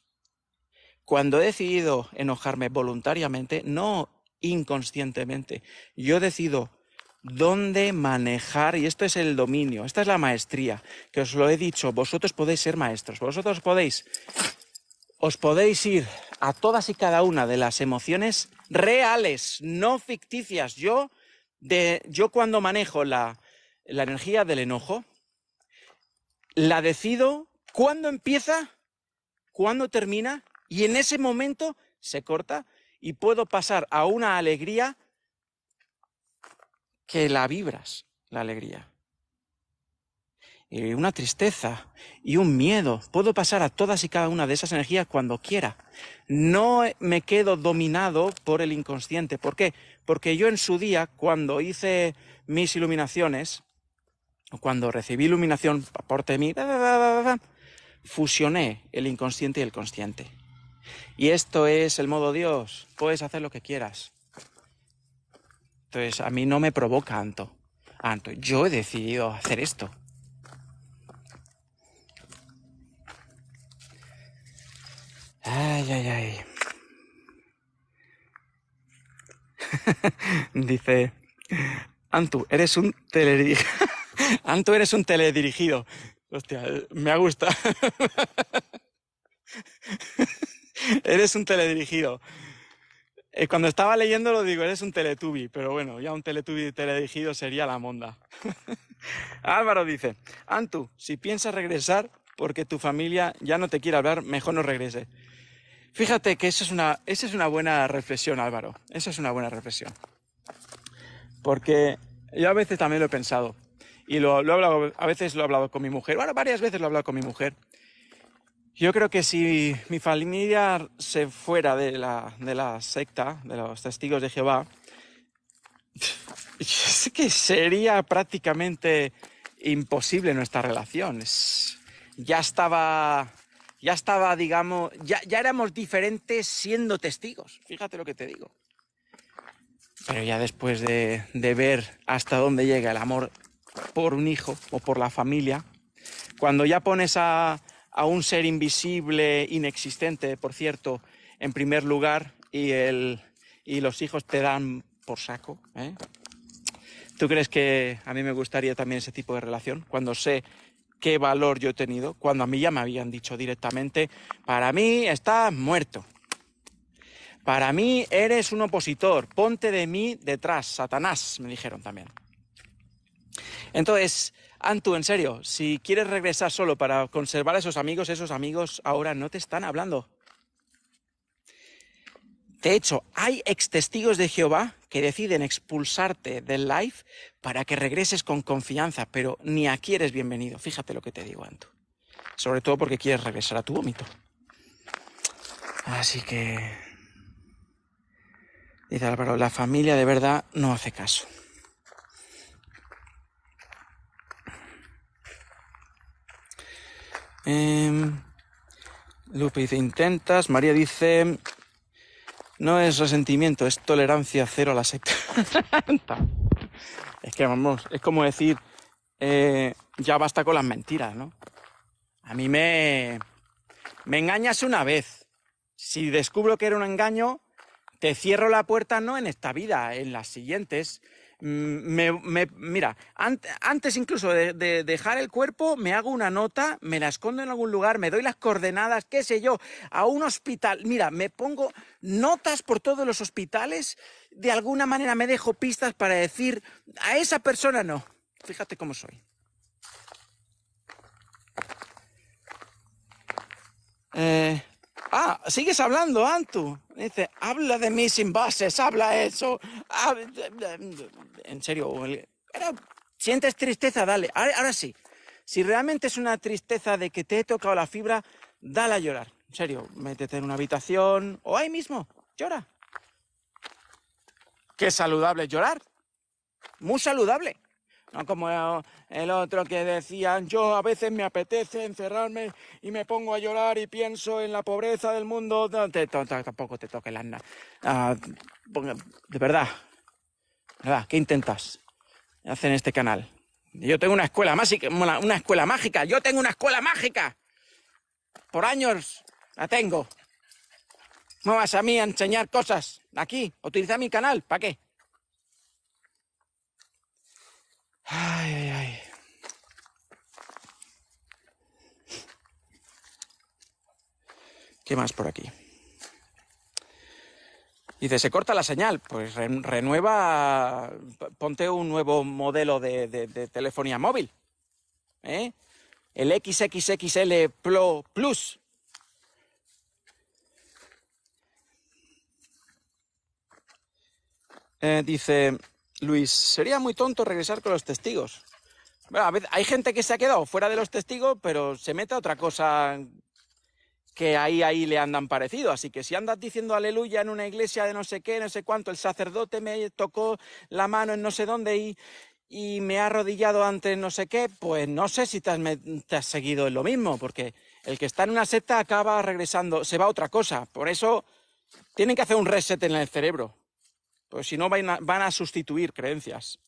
Cuando he decidido enojarme voluntariamente, no inconscientemente, yo decido dónde manejar, y esto es el dominio, esta es la maestría, que os lo he dicho, vosotros podéis ser maestros, vosotros podéis os podéis ir a todas y cada una de las emociones reales, no ficticias. Yo, de, yo cuando manejo la, la energía del enojo, la decido cuándo empieza, cuándo termina, y en ese momento se corta y puedo pasar a una alegría que la vibras, la alegría y eh, una tristeza y un miedo. Puedo pasar a todas y cada una de esas energías cuando quiera. No me quedo dominado por el inconsciente. ¿Por qué? Porque yo en su día, cuando hice mis iluminaciones, cuando recibí iluminación aporte de mí, fusioné el inconsciente y el consciente. Y esto es el modo Dios. Puedes hacer lo que quieras. Entonces, a mí no me provoca tanto yo he decidido hacer esto. Ay, ay, ay. Dice, Antu, eres un teledirigido. Antu, eres un teledirigido. Hostia, me gusta. eres un teledirigido. Eh, cuando estaba leyendo lo digo, eres un teletubi, pero bueno, ya un teletubi teledirigido sería la monda. Álvaro dice, Antu, si piensas regresar, porque tu familia ya no te quiere hablar, mejor no regrese. Fíjate que eso es una, esa es una buena reflexión, Álvaro. Esa es una buena reflexión. Porque yo a veces también lo he pensado. Y lo, he hablado, a veces lo he hablado con mi mujer. Bueno, varias veces lo he hablado con mi mujer. Yo creo que si mi familia se fuera de la, secta, de los testigos de Jehová, es que sería prácticamente imposible nuestra relación ya estaba, ya estaba, digamos, ya, éramos diferentes siendo testigos, fíjate lo que te digo. Pero ya después de, de ver hasta dónde llega el amor por un hijo o por la familia, cuando ya pones a, a un ser invisible, inexistente, por cierto, en primer lugar, y, el, y los hijos te dan por saco. ¿eh? ¿Tú crees que a mí me gustaría también ese tipo de relación? Cuando sé qué valor yo he tenido cuando a mí ya me habían dicho directamente, para mí estás muerto. Para mí eres un opositor, ponte de mí detrás, Satanás, me dijeron también. Entonces, Antu, en serio, si quieres regresar solo para conservar a esos amigos, esos amigos ahora no te están hablando. De hecho, hay ex testigos de Jehová que deciden expulsarte del live para que regreses con confianza, pero ni aquí eres bienvenido. Fíjate lo que te digo, Anto. Sobre todo porque quieres regresar a tu vómito. Así que... Dice Álvaro, la familia de verdad no hace caso. Em, dice, intentas. María dice, no es resentimiento, es tolerancia cero a la secta. es que vamos, es como decir, eh, ya basta con las mentiras, ¿no? A mí me... Me engañas una vez. Si descubro que era un engaño, te cierro la puerta no en esta vida, en las siguientes, Mm, me, mira, antes incluso de, dejar el cuerpo, me hago una nota, me la escondo en algún lugar, me doy las coordenadas, qué sé yo, a un hospital. Mira, me pongo notas por todos los hospitales, de alguna manera me dejo pistas para decir, a esa persona no. Fíjate cómo soy. Eh, ah, sigues hablando, Antu. Dice, habla de mí sin bases, habla eso. En serio, Pero, sientes tristeza, dale. Ahora, ahora sí, si realmente es una tristeza de que te he tocado la fibra, dale a llorar. En serio, métete en una habitación o ahí mismo, llora. Qué saludable llorar. Muy saludable. No ah, como el otro que decía. yo a veces me apetece encerrarme y me pongo a llorar y pienso en la pobreza del mundo. tampoco te toques las ah, de verdad, ¿qué intentas? hacer en este canal. Yo tengo una escuela mágica, una escuela mágica. Yo tengo una escuela mágica. Por años la tengo. No vas a mí a enseñar cosas aquí. Utiliza mi canal. ¿Para qué? Ay, ay, ay. ¿Qué más por aquí? Dice, se corta la señal, pues renueva, ponte un nuevo modelo de, telefonía móvil. ¿eh? El XXXL Pro Plus. Eh, dice, Luis, sería muy tonto regresar con los testigos. hay gente que se ha quedado fuera de los testigos, pero se mete a otra cosa que ahí, ahí le andan parecido. Así que si andas diciendo aleluya en una iglesia de no sé qué, no sé cuánto, el sacerdote me tocó la mano en no sé dónde y, me ha arrodillado ante no sé qué, pues no sé si te has, has seguido en lo mismo, porque el que está en una secta acaba regresando, se va a otra cosa. Por eso tienen que hacer un reset en el cerebro si no, van a, van a sustituir creencias.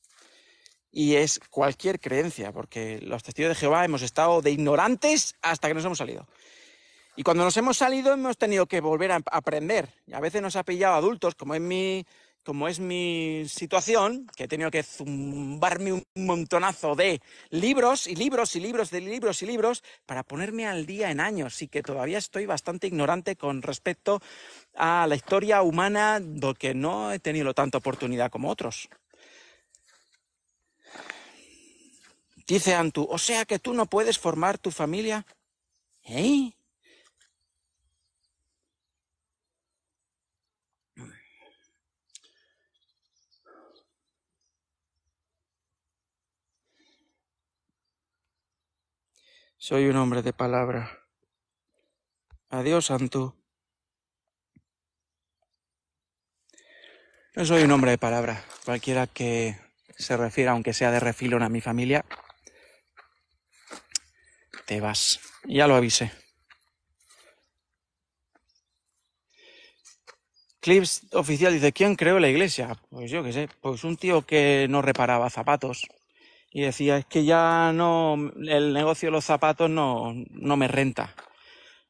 Y es cualquier creencia, porque los testigos de Jehová hemos estado de ignorantes hasta que nos hemos salido. Y cuando nos hemos salido hemos tenido que volver a aprender. Y a veces nos ha pillado adultos, como en mi como es mi situación, que he tenido que zumbarme un montonazo de libros y libros y libros de libros y libros para ponerme al día en años y que todavía estoy bastante ignorante con respecto a la historia humana, de que no he tenido tanta oportunidad como otros. Dice Antu, o sea que tú no puedes formar tu familia. ¿Eh? Soy un hombre de palabra. Adiós, santo. No soy un hombre de palabra. Cualquiera que se refiera, aunque sea de refilón, a mi familia, te vas. Ya lo avisé. Clips oficial dice, ¿quién creó la iglesia? Pues yo qué sé, pues un tío que no reparaba zapatos y decía, es que ya no, el negocio de los zapatos no, no me renta.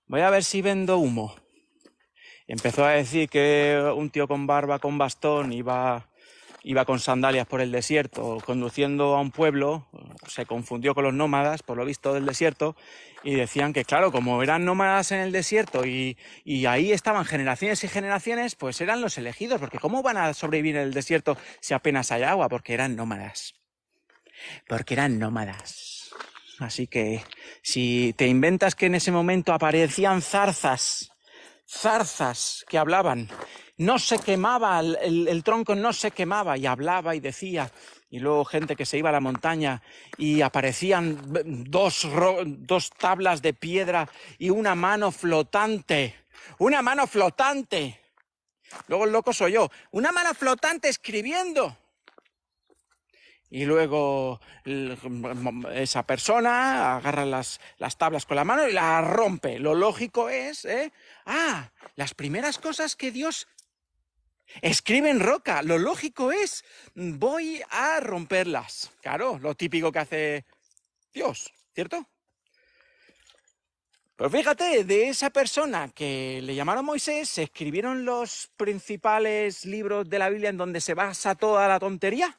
Voy a ver si vendo humo. empezó a decir que un tío con barba, con bastón, iba, iba con sandalias por el desierto, conduciendo a un pueblo, se confundió con los nómadas, por lo visto, del desierto, y decían que, claro, como eran nómadas en el desierto y, y ahí estaban generaciones y generaciones, pues eran los elegidos, porque ¿cómo van a sobrevivir en el desierto si apenas hay agua? Porque eran nómadas porque eran nómadas. Así que si te inventas que en ese momento aparecían zarzas, zarzas que hablaban, no se quemaba, el, tronco no se quemaba y hablaba y decía, y luego gente que se iba a la montaña y aparecían dos, dos tablas de piedra y una mano flotante, una mano flotante. Luego el loco soy yo, una mano flotante escribiendo y luego esa persona agarra las, tablas con la mano y las rompe. Lo lógico es, ¿eh? Ah, las primeras cosas que Dios escribe en roca, lo lógico es, voy a romperlas. Claro, lo típico que hace Dios, ¿cierto? Pues fíjate, de esa persona que le llamaron Moisés, se escribieron los principales libros de la Biblia en donde se basa toda la tontería.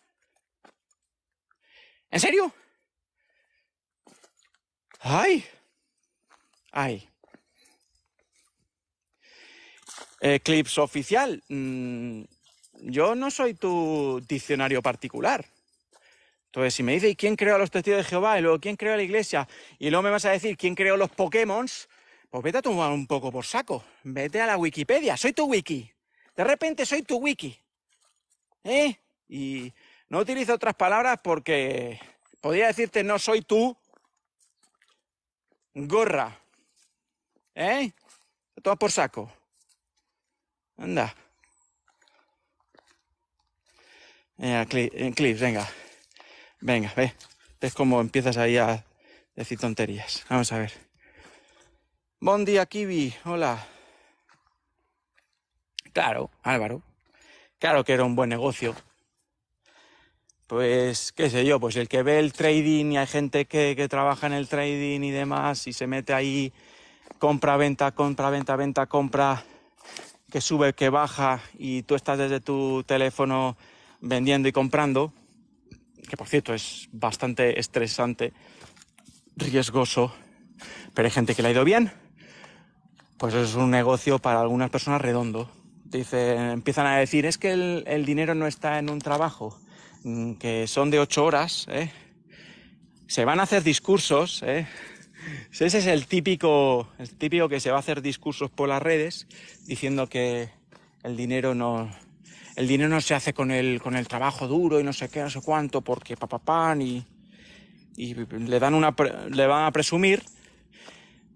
¿En serio? Ay, ay. Eclipse oficial, mm, yo no soy tu diccionario particular. Entonces, si me dices quién creó a los testigos de Jehová y luego quién creó a la iglesia y luego me vas a decir quién creó los Pokémon, pues vete a tomar un poco por saco. Vete a la Wikipedia, soy tu wiki. De repente soy tu wiki. ¿Eh? Y no utilizo otras palabras porque podría decirte no soy tú gorra. ¿Eh? Todo por saco. Anda. Venga, clips, eh, venga. Venga, ve. Ves como empiezas ahí a decir tonterías. Vamos a ver. Bon día, Kiwi. Hola. Claro, Álvaro. Claro que era un buen negocio pues qué sé yo, pues el que ve el trading y hay gente que, que trabaja en el trading y demás y se mete ahí, compra, venta, compra, venta, venta, compra, que sube, que baja y tú estás desde tu teléfono vendiendo y comprando, que por cierto es bastante estresante, riesgoso, pero hay gente que le ha ido bien, pues es un negocio para algunas personas redondo. empiezan a decir, es que el, el dinero no está en un trabajo Mm, que son de ocho horas, ¿eh? se van a hacer discursos, ¿eh? ese es el típico, el típico que se va a hacer discursos por las redes diciendo que el dinero no, el dinero no se hace con el, con el trabajo duro y no sé qué, no sé cuánto, porque papapán y, y le dan una, le van a presumir,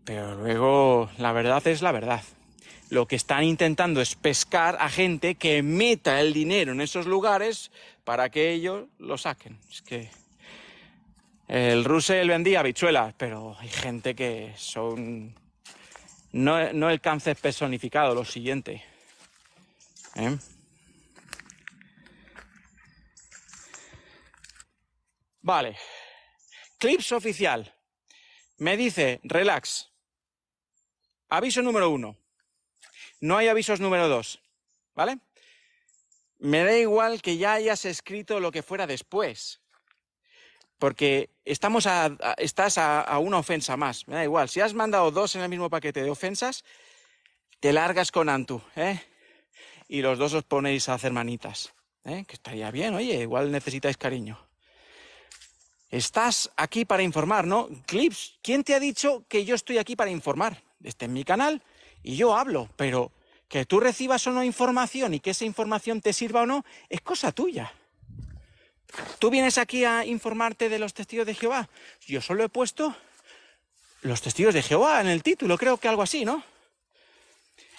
pero luego la verdad es la verdad lo que están intentando es pescar a gente que meta el dinero en esos lugares para que ellos lo saquen. Es que el rusel vendía habichuelas, pero hay gente que son no, el cáncer personificado, lo siguiente. ¿eh? Vale. Clips oficial. Me dice, relax. Aviso número uno. No hay avisos número dos, ¿vale? Me da igual que ya hayas escrito lo que fuera después, porque estamos estás a, una ofensa más, me da igual. Si has mandado dos en el mismo paquete de ofensas, te largas con Antu, ¿eh? Y los dos os ponéis a hacer manitas, ¿eh? Que estaría bien, oye, igual necesitáis cariño. Estás aquí para informar, ¿no? Clips, ¿quién te ha dicho que yo estoy aquí para informar? Este es mi canal y yo hablo, pero que tú recibas o no información y que esa información te sirva o no, es cosa tuya. Tú vienes aquí a informarte de los testigos de Jehová. Yo solo he puesto los testigos de Jehová en el título, creo que algo así, ¿no?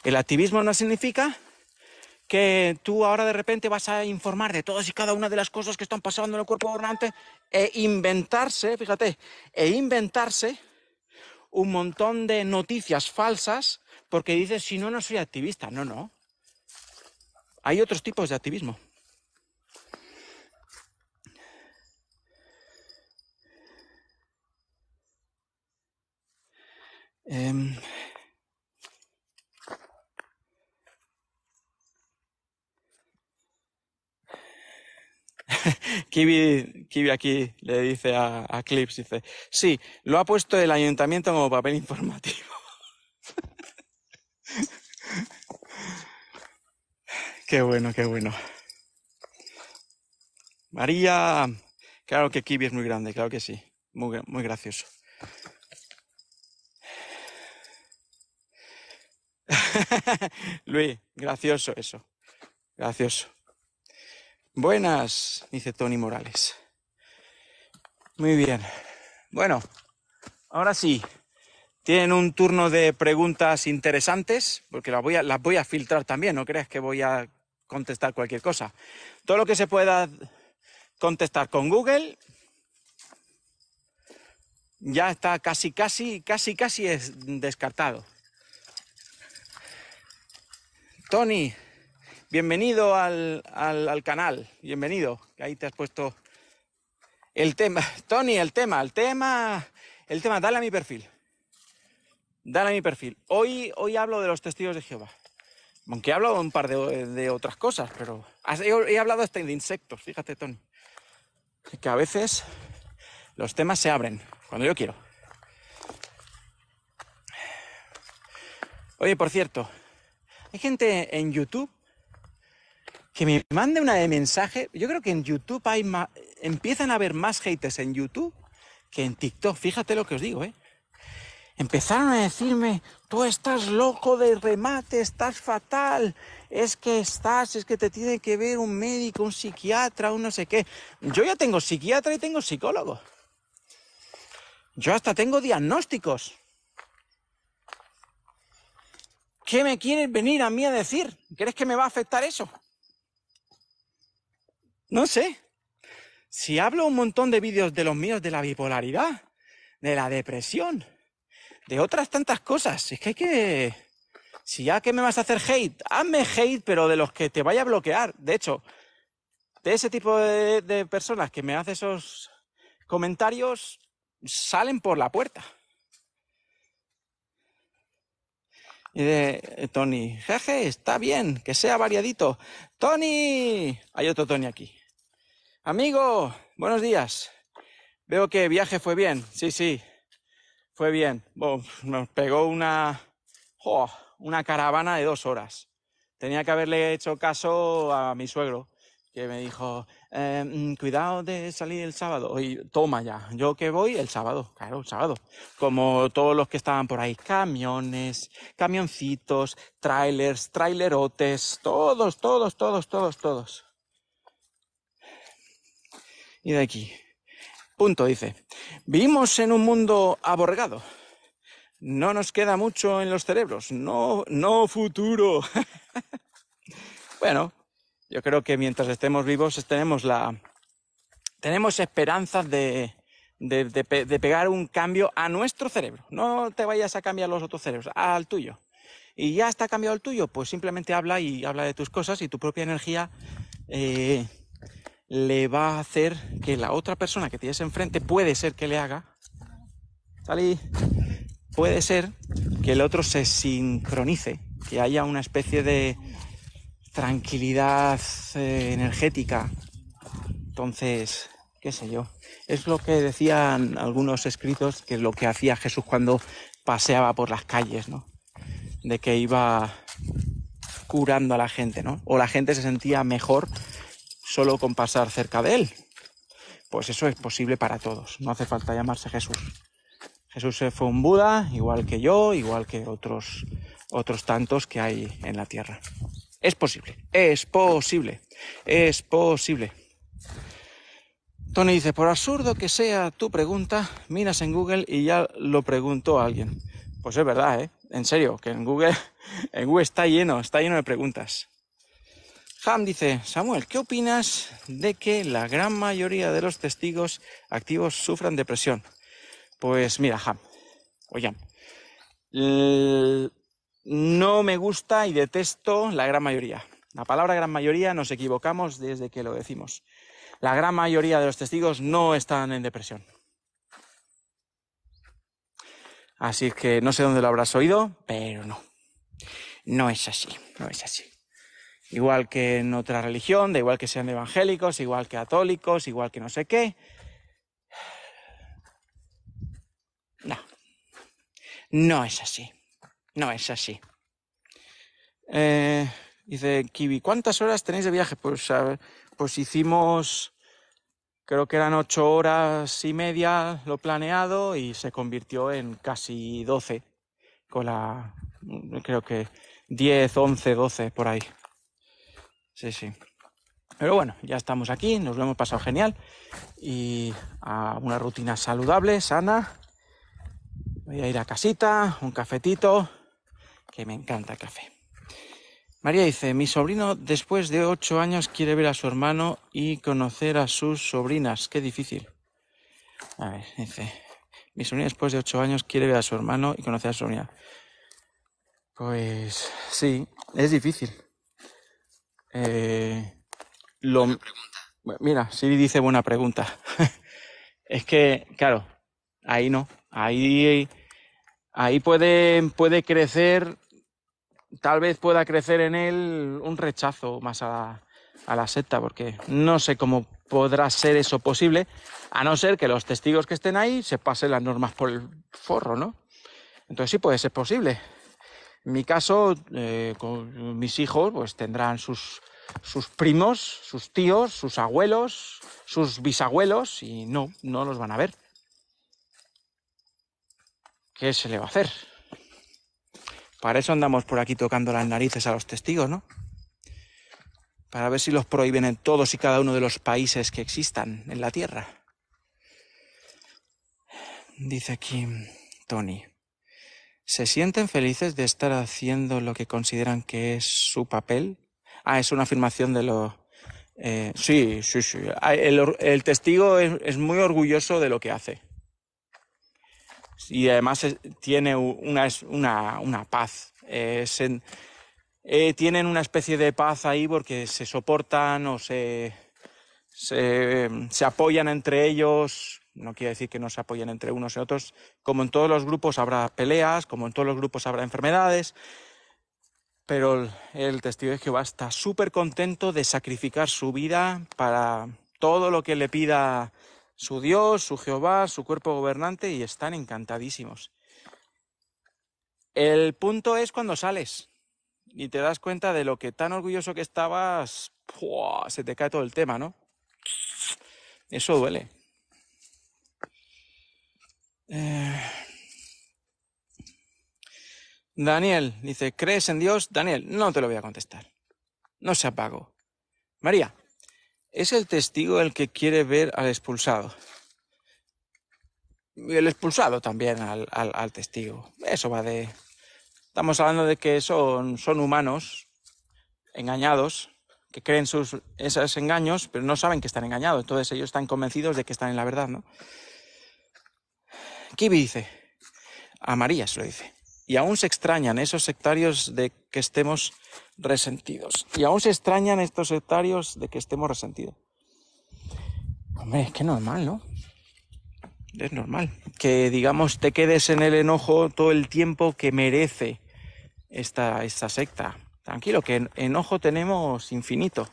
El activismo no significa que tú ahora de repente vas a informar de todas y cada una de las cosas que están pasando en el cuerpo gobernante e inventarse, fíjate, e inventarse un montón de noticias falsas porque dices, si no, no soy activista. No, no. Hay otros tipos de activismo. Em, Kibi, Kibi, aquí le dice a, Clips, dice, sí, lo ha puesto el ayuntamiento como papel informativo. qué bueno, qué bueno. María, claro que Kibi es muy grande, claro que sí, muy, muy gracioso. Luis, gracioso eso, gracioso. Buenas, dice Tony Morales. Muy bien. Bueno, ahora sí. Tienen un turno de preguntas interesantes, porque las voy a, filtrar también, no creas que voy a contestar cualquier cosa. Todo lo que se pueda contestar con Google ya está casi, casi, casi, casi es descartado. Tony, Bienvenido al, canal, bienvenido. Ahí te has puesto el tema. Tony, el tema, el tema, el tema, dale a mi perfil. Dale a mi perfil. Hoy, hoy hablo de los testigos de Jehová. Aunque he hablado un par de, otras cosas, pero he, he hablado hasta de insectos, fíjate, Tony. Que a veces los temas se abren cuando yo quiero. Oye, por cierto, hay gente en YouTube que me mande una de mensaje. Yo creo que en YouTube hay más, empiezan a haber más haters en YouTube que en TikTok. Fíjate lo que os digo, ¿eh? Empezaron a decirme, tú estás loco de remate, estás fatal, es que estás, es que te tiene que ver un médico, un psiquiatra, un no sé qué. Yo ya tengo psiquiatra y tengo psicólogo. Yo hasta tengo diagnósticos. ¿Qué me quieres venir a mí a decir? ¿Crees que me va a afectar eso? No sé. Si hablo un montón de vídeos de los míos de la bipolaridad, de la depresión, de otras tantas cosas, es que hay que... Si ya que me vas a hacer hate, hazme hate, pero de los que te vaya a bloquear. De hecho, de ese tipo de, personas que me hacen esos comentarios, salen por la puerta. Y de eh, Tony, jeje, está bien, que sea variadito. Tony, hay otro Tony aquí. Amigo, buenos días. Veo que el viaje fue bien. Sí, sí, fue bien. nos pegó una, una caravana de dos horas. Tenía que haberle hecho caso a mi suegro, que me dijo, eh, mm, cuidado de salir el sábado. Y toma ya, yo que voy el sábado, claro, el sábado. Como todos los que estaban por ahí, camiones, camioncitos, trailers, trailerotes, todos, todos, todos, todos, todos. Y de aquí. Punto, dice. Vivimos en un mundo aborgado, No nos queda mucho en los cerebros. No, no futuro. bueno, yo creo que mientras estemos vivos tenemos la tenemos esperanzas de, pegar un cambio a nuestro cerebro. No te vayas a cambiar los otros cerebros, al tuyo. Y ya está cambiado el tuyo, pues simplemente habla y habla de tus cosas y tu propia energía eh, le va a hacer que la otra persona que tienes enfrente puede ser que le haga. Salí. Puede ser que el otro se sincronice, que haya una especie de tranquilidad eh, energética. Entonces, qué sé yo. Es lo que decían algunos escritos que es lo que hacía Jesús cuando paseaba por las calles, ¿no? De que iba curando a la gente, ¿no? O la gente se sentía mejor solo con pasar cerca de él. Pues eso es posible para todos, no hace falta llamarse Jesús. Jesús fue un Buda, igual que yo, igual que otros, otros tantos que hay en la tierra. Es posible, es posible, es posible. Tony dice, por absurdo que sea tu pregunta, miras en Google y ya lo preguntó alguien. Pues es verdad, ¿eh? En serio, que en Google, en Google está lleno, está lleno de preguntas. Ham dice, Samuel, ¿qué opinas de que la gran mayoría de los testigos activos sufran depresión? Pues mira, Ham, oigan, no me gusta y detesto la gran mayoría. La palabra gran mayoría nos equivocamos desde que lo decimos. La gran mayoría de los testigos no están en depresión. Así que no sé dónde lo habrás oído, pero no. No es así, no es así. Igual que en otra religión, da igual que sean evangélicos, igual que católicos, igual que no sé qué. No. No es así. No es así. Eh, dice Kibi, ¿cuántas horas tenéis de viaje? Pues, pues hicimos, creo que eran ocho horas y media lo planeado y se convirtió en casi doce, con la, creo que diez, once, doce por ahí. Sí, sí. Pero bueno, ya estamos aquí, nos lo hemos pasado genial y a una rutina saludable, sana. Voy a ir a casita, un cafetito que me encanta el café. María dice, mi sobrino después de ocho años quiere ver a su hermano y conocer a sus sobrinas. Qué difícil. A ver, dice, mi sobrino después de ocho años quiere ver a su hermano y conocer a su sobrina. Pues sí, es difícil. Eh, mira, Siri dice buena pregunta. es que, claro, ahí no. Ahí, ahí puede crecer tal vez pueda crecer en él un rechazo más a la, a la secta, porque no sé cómo podrá ser eso posible, a no ser que los testigos que estén ahí se pasen las normas por el forro, ¿no? Entonces sí puede ser posible. En mi caso, eh, con mis hijos, pues tendrán sus, sus primos, sus tíos, sus abuelos, sus bisabuelos, y no, no los van a ver. ¿Qué se le va a hacer? Para eso andamos por aquí tocando las narices a los testigos, ¿no? Para ver si los prohíben en todos y cada uno de los países que existan en la Tierra. Dice aquí Tony. ¿Se sienten felices de estar haciendo lo que consideran que es su papel? Ah, es una afirmación de lo... Eh, sí, sí, sí. Ah, el, testigo es muy orgulloso de lo que hace y además eh, tiene una, una, una paz. Eh, tienen una especie de paz ahí porque se soportan o se, se, se, apoyan entre ellos. No quiere decir que no se apoyen entre unos y otros. Como en todos los grupos habrá peleas, como en todos los grupos habrá enfermedades. Pero el, el testigo de Jehová está súper contento de sacrificar su vida para todo lo que le pida su Dios, su Jehová, su cuerpo gobernante y están encantadísimos. El punto es cuando sales y te das cuenta de lo que tan orgulloso que estabas, se te cae todo el tema, ¿no? Eso duele. Eh, Daniel dice, ¿crees en Dios? Daniel, no te lo voy a contestar. No se apago. María, es el testigo el que quiere ver al expulsado. Y el expulsado también al, testigo. Eso va de... Estamos hablando de que son, son humanos engañados, que creen sus, esos engaños, pero no saben que están engañados. Entonces ellos están convencidos de que están en la verdad, ¿no? Kibi dice, a María se lo dice. Y aún se extrañan esos sectarios de que estemos resentidos. Y aún se extrañan estos sectarios de que estemos resentidos. Hombre, es que normal, ¿no? Es normal. Que, digamos, te quedes en el enojo todo el tiempo que merece esta, esta secta. Tranquilo, que enojo tenemos infinito.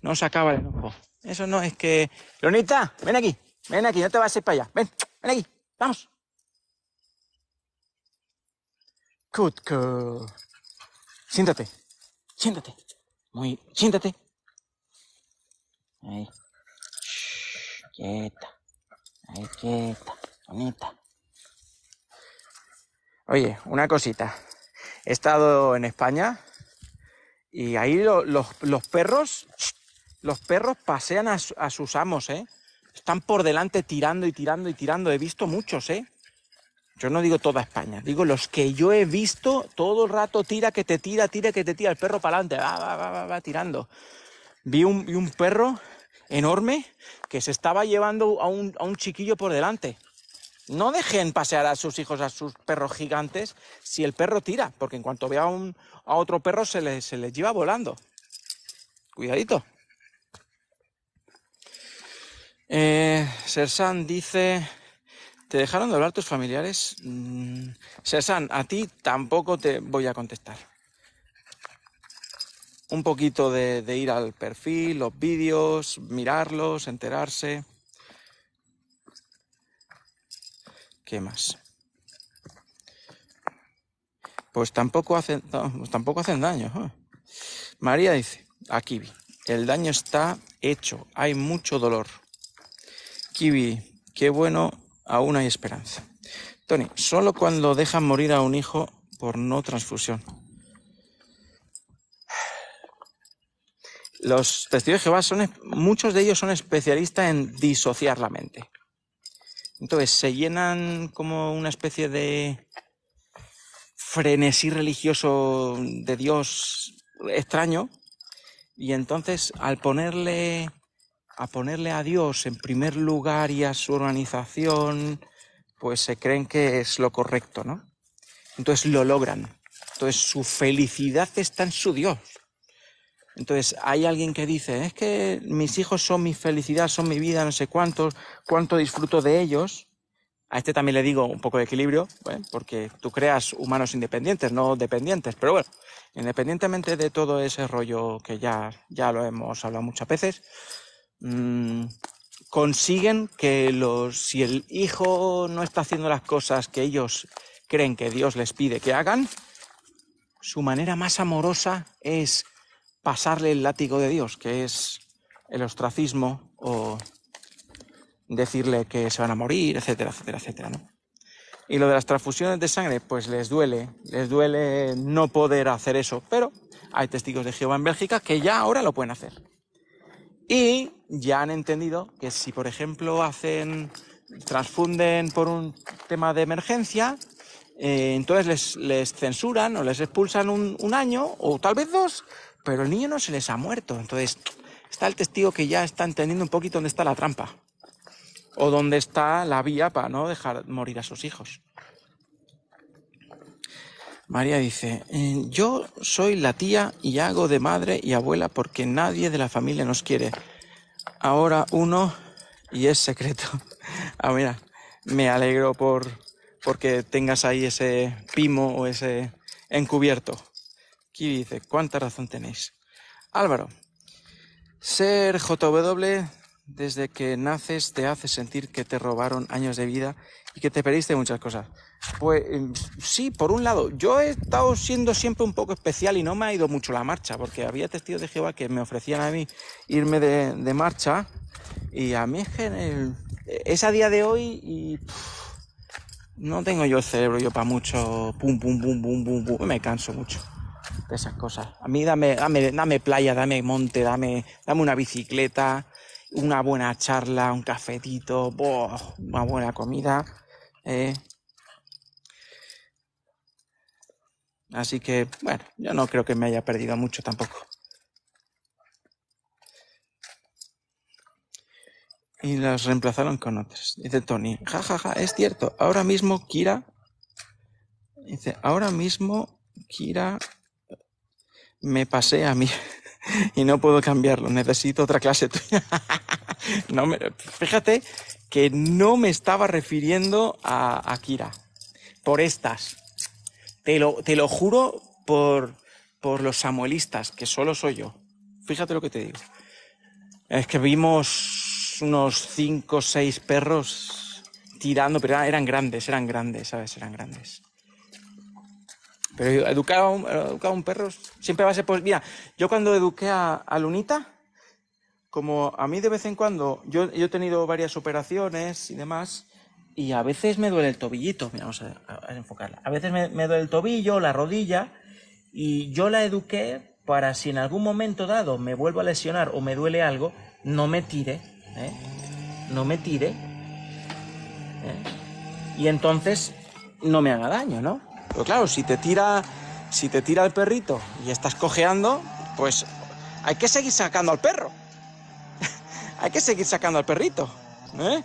No se acaba el enojo. Eso no es que. Leonita, ven aquí. Ven aquí, no te vas a ir para allá. Ven, ven aquí. Vamos. Siéntate, siéntate. Muy, siéntate. Ahí. quieta. Ahí, quieta. Bonita. Oye, una cosita. He estado en España y ahí los, perros, los perros pasean a, a sus amos, ¿eh? Están por delante tirando y tirando y tirando. He visto muchos, ¿eh? yo no digo toda España, digo los que yo he visto todo el rato, tira que te tira, tira que te tira, el perro para adelante, va, va, va, va, tirando. Vi un, perro enorme que se estaba llevando a un, chiquillo por delante. No dejen pasear a sus hijos, a sus perros gigantes, si el perro tira, porque en cuanto vea a, otro perro se les lleva volando. Cuidadito. Eh, Sersan dice, ¿Te dejaron de hablar tus familiares? Mm, a ti tampoco te voy a contestar. Un poquito de, ir al perfil, los vídeos, mirarlos, enterarse. ¿Qué más? Pues tampoco hacen, pues tampoco hacen daño. ¿eh? María dice, a Kiwi, el daño está hecho, hay mucho dolor. Kibi, qué bueno aún hay esperanza. Tony, solo cuando dejan morir a un hijo por no transfusión. Los testigos de Jehová son, muchos de ellos son especialistas en disociar la mente. Entonces se llenan como una especie de frenesí religioso de Dios extraño y entonces al ponerle a ponerle a Dios en primer lugar y a su organización, pues se creen que es lo correcto, ¿no? Entonces lo logran. Entonces su felicidad está en su Dios. Entonces hay alguien que dice, es que mis hijos son mi felicidad, son mi vida, no sé cuántos, cuánto disfruto de ellos. A este también le digo un poco de equilibrio, ¿eh? porque tú creas humanos independientes, no dependientes, pero bueno, independientemente de todo ese rollo que ya, ya lo hemos hablado muchas veces, Mm, consiguen que los, si el hijo no está haciendo las cosas que ellos creen que Dios les pide que hagan, su manera más amorosa es pasarle el látigo de Dios, que es el ostracismo o decirle que se van a morir, etcétera, etcétera, etcétera. ¿no? Y lo de las transfusiones de sangre, pues les duele, les duele no poder hacer eso, pero hay testigos de Jehová en Bélgica que ya ahora lo pueden hacer. Y ya han entendido que si, por ejemplo, hacen, transfunden por un tema de emergencia, eh, entonces les, censuran o les expulsan un, un, año o tal vez dos, pero el niño no se les ha muerto. Entonces está el testigo que ya está entendiendo un poquito dónde está la trampa o dónde está la vía para no dejar morir a sus hijos. María dice, eh, yo soy la tía y hago de madre y abuela porque nadie de la familia nos quiere. Ahora uno y es secreto. ah, mira, me alegro por porque tengas ahí ese pimo o ese encubierto. Aquí dice, ¿cuánta razón tenéis? Álvaro, ser JW desde que naces te hace sentir que te robaron años de vida y que te perdiste muchas cosas. Pues em, sí, por un lado, yo he estado siendo siempre un poco especial y no me ha ido mucho la marcha, porque había testigos de Jehová que me ofrecían a mí irme de, marcha y a mí es que es a día de hoy y no tengo yo el cerebro yo para mucho pum, pum, pum, pum, pum, pum, me canso mucho de esas cosas. A mí dame, dame, dame playa, dame monte, dame, dame una bicicleta, una buena charla, un cafetito, una buena comida. Eh. Así que, bueno, yo no creo que me haya perdido mucho tampoco. Y las reemplazaron con otras. Dice Tony, jajaja, es cierto, ahora mismo Kira, dice, ahora mismo Kira me pasé a mí. y no puedo cambiarlo, necesito otra clase tuya. fíjate que no me estaba refiriendo a Akira por estas. Te lo, te lo juro por, por los samuelistas, que solo soy yo. Fíjate lo que te digo. Es que vimos unos cinco o seis perros tirando, pero eran grandes, eran grandes, ¿sabes? Eran grandes. Pero educar a un, educar a un perro siempre va a ser... Pues, mira, yo cuando eduqué a, Lunita, como a mí de vez en cuando, yo, he tenido varias operaciones y demás, y a veces me duele el tobillito, mira, vamos a, enfocarla, a veces me, duele el tobillo, la rodilla, y yo la eduqué para si en algún momento dado me vuelvo a lesionar o me duele algo, no me tire, ¿eh? no me tire, ¿eh? y entonces no me haga daño, ¿no? Pero claro, si te tira, si te tira el perrito y estás cojeando, pues hay que seguir sacando al perro. hay que seguir sacando al perrito. ¿eh?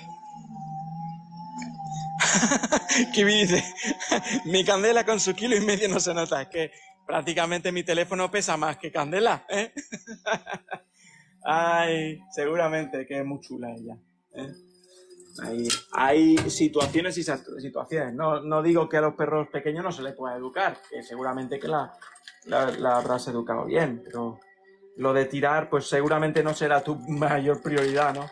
me dice, mi candela con su kilo y medio no se nota, es que prácticamente mi teléfono pesa más que candela. ¿eh? Ay, seguramente que es muy chula ella. ¿eh? Hay, situaciones y situaciones. No, no, digo que a los perros pequeños no se les pueda educar, que seguramente que la, la, habrás educado bien, pero lo de tirar, pues seguramente no será tu mayor prioridad, ¿no?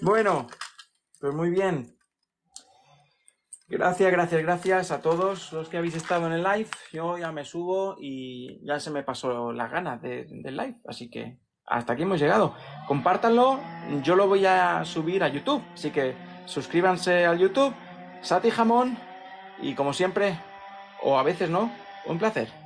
Bueno, pues muy bien. Gracias, gracias, gracias a todos los que habéis estado en el live. Yo ya me subo y ya se me pasó las ganas del live. Así que hasta aquí hemos llegado compártanlo, yo lo voy a subir a YouTube, así que suscríbanse al YouTube, Sati Jamón, y como siempre, o a veces no, un placer.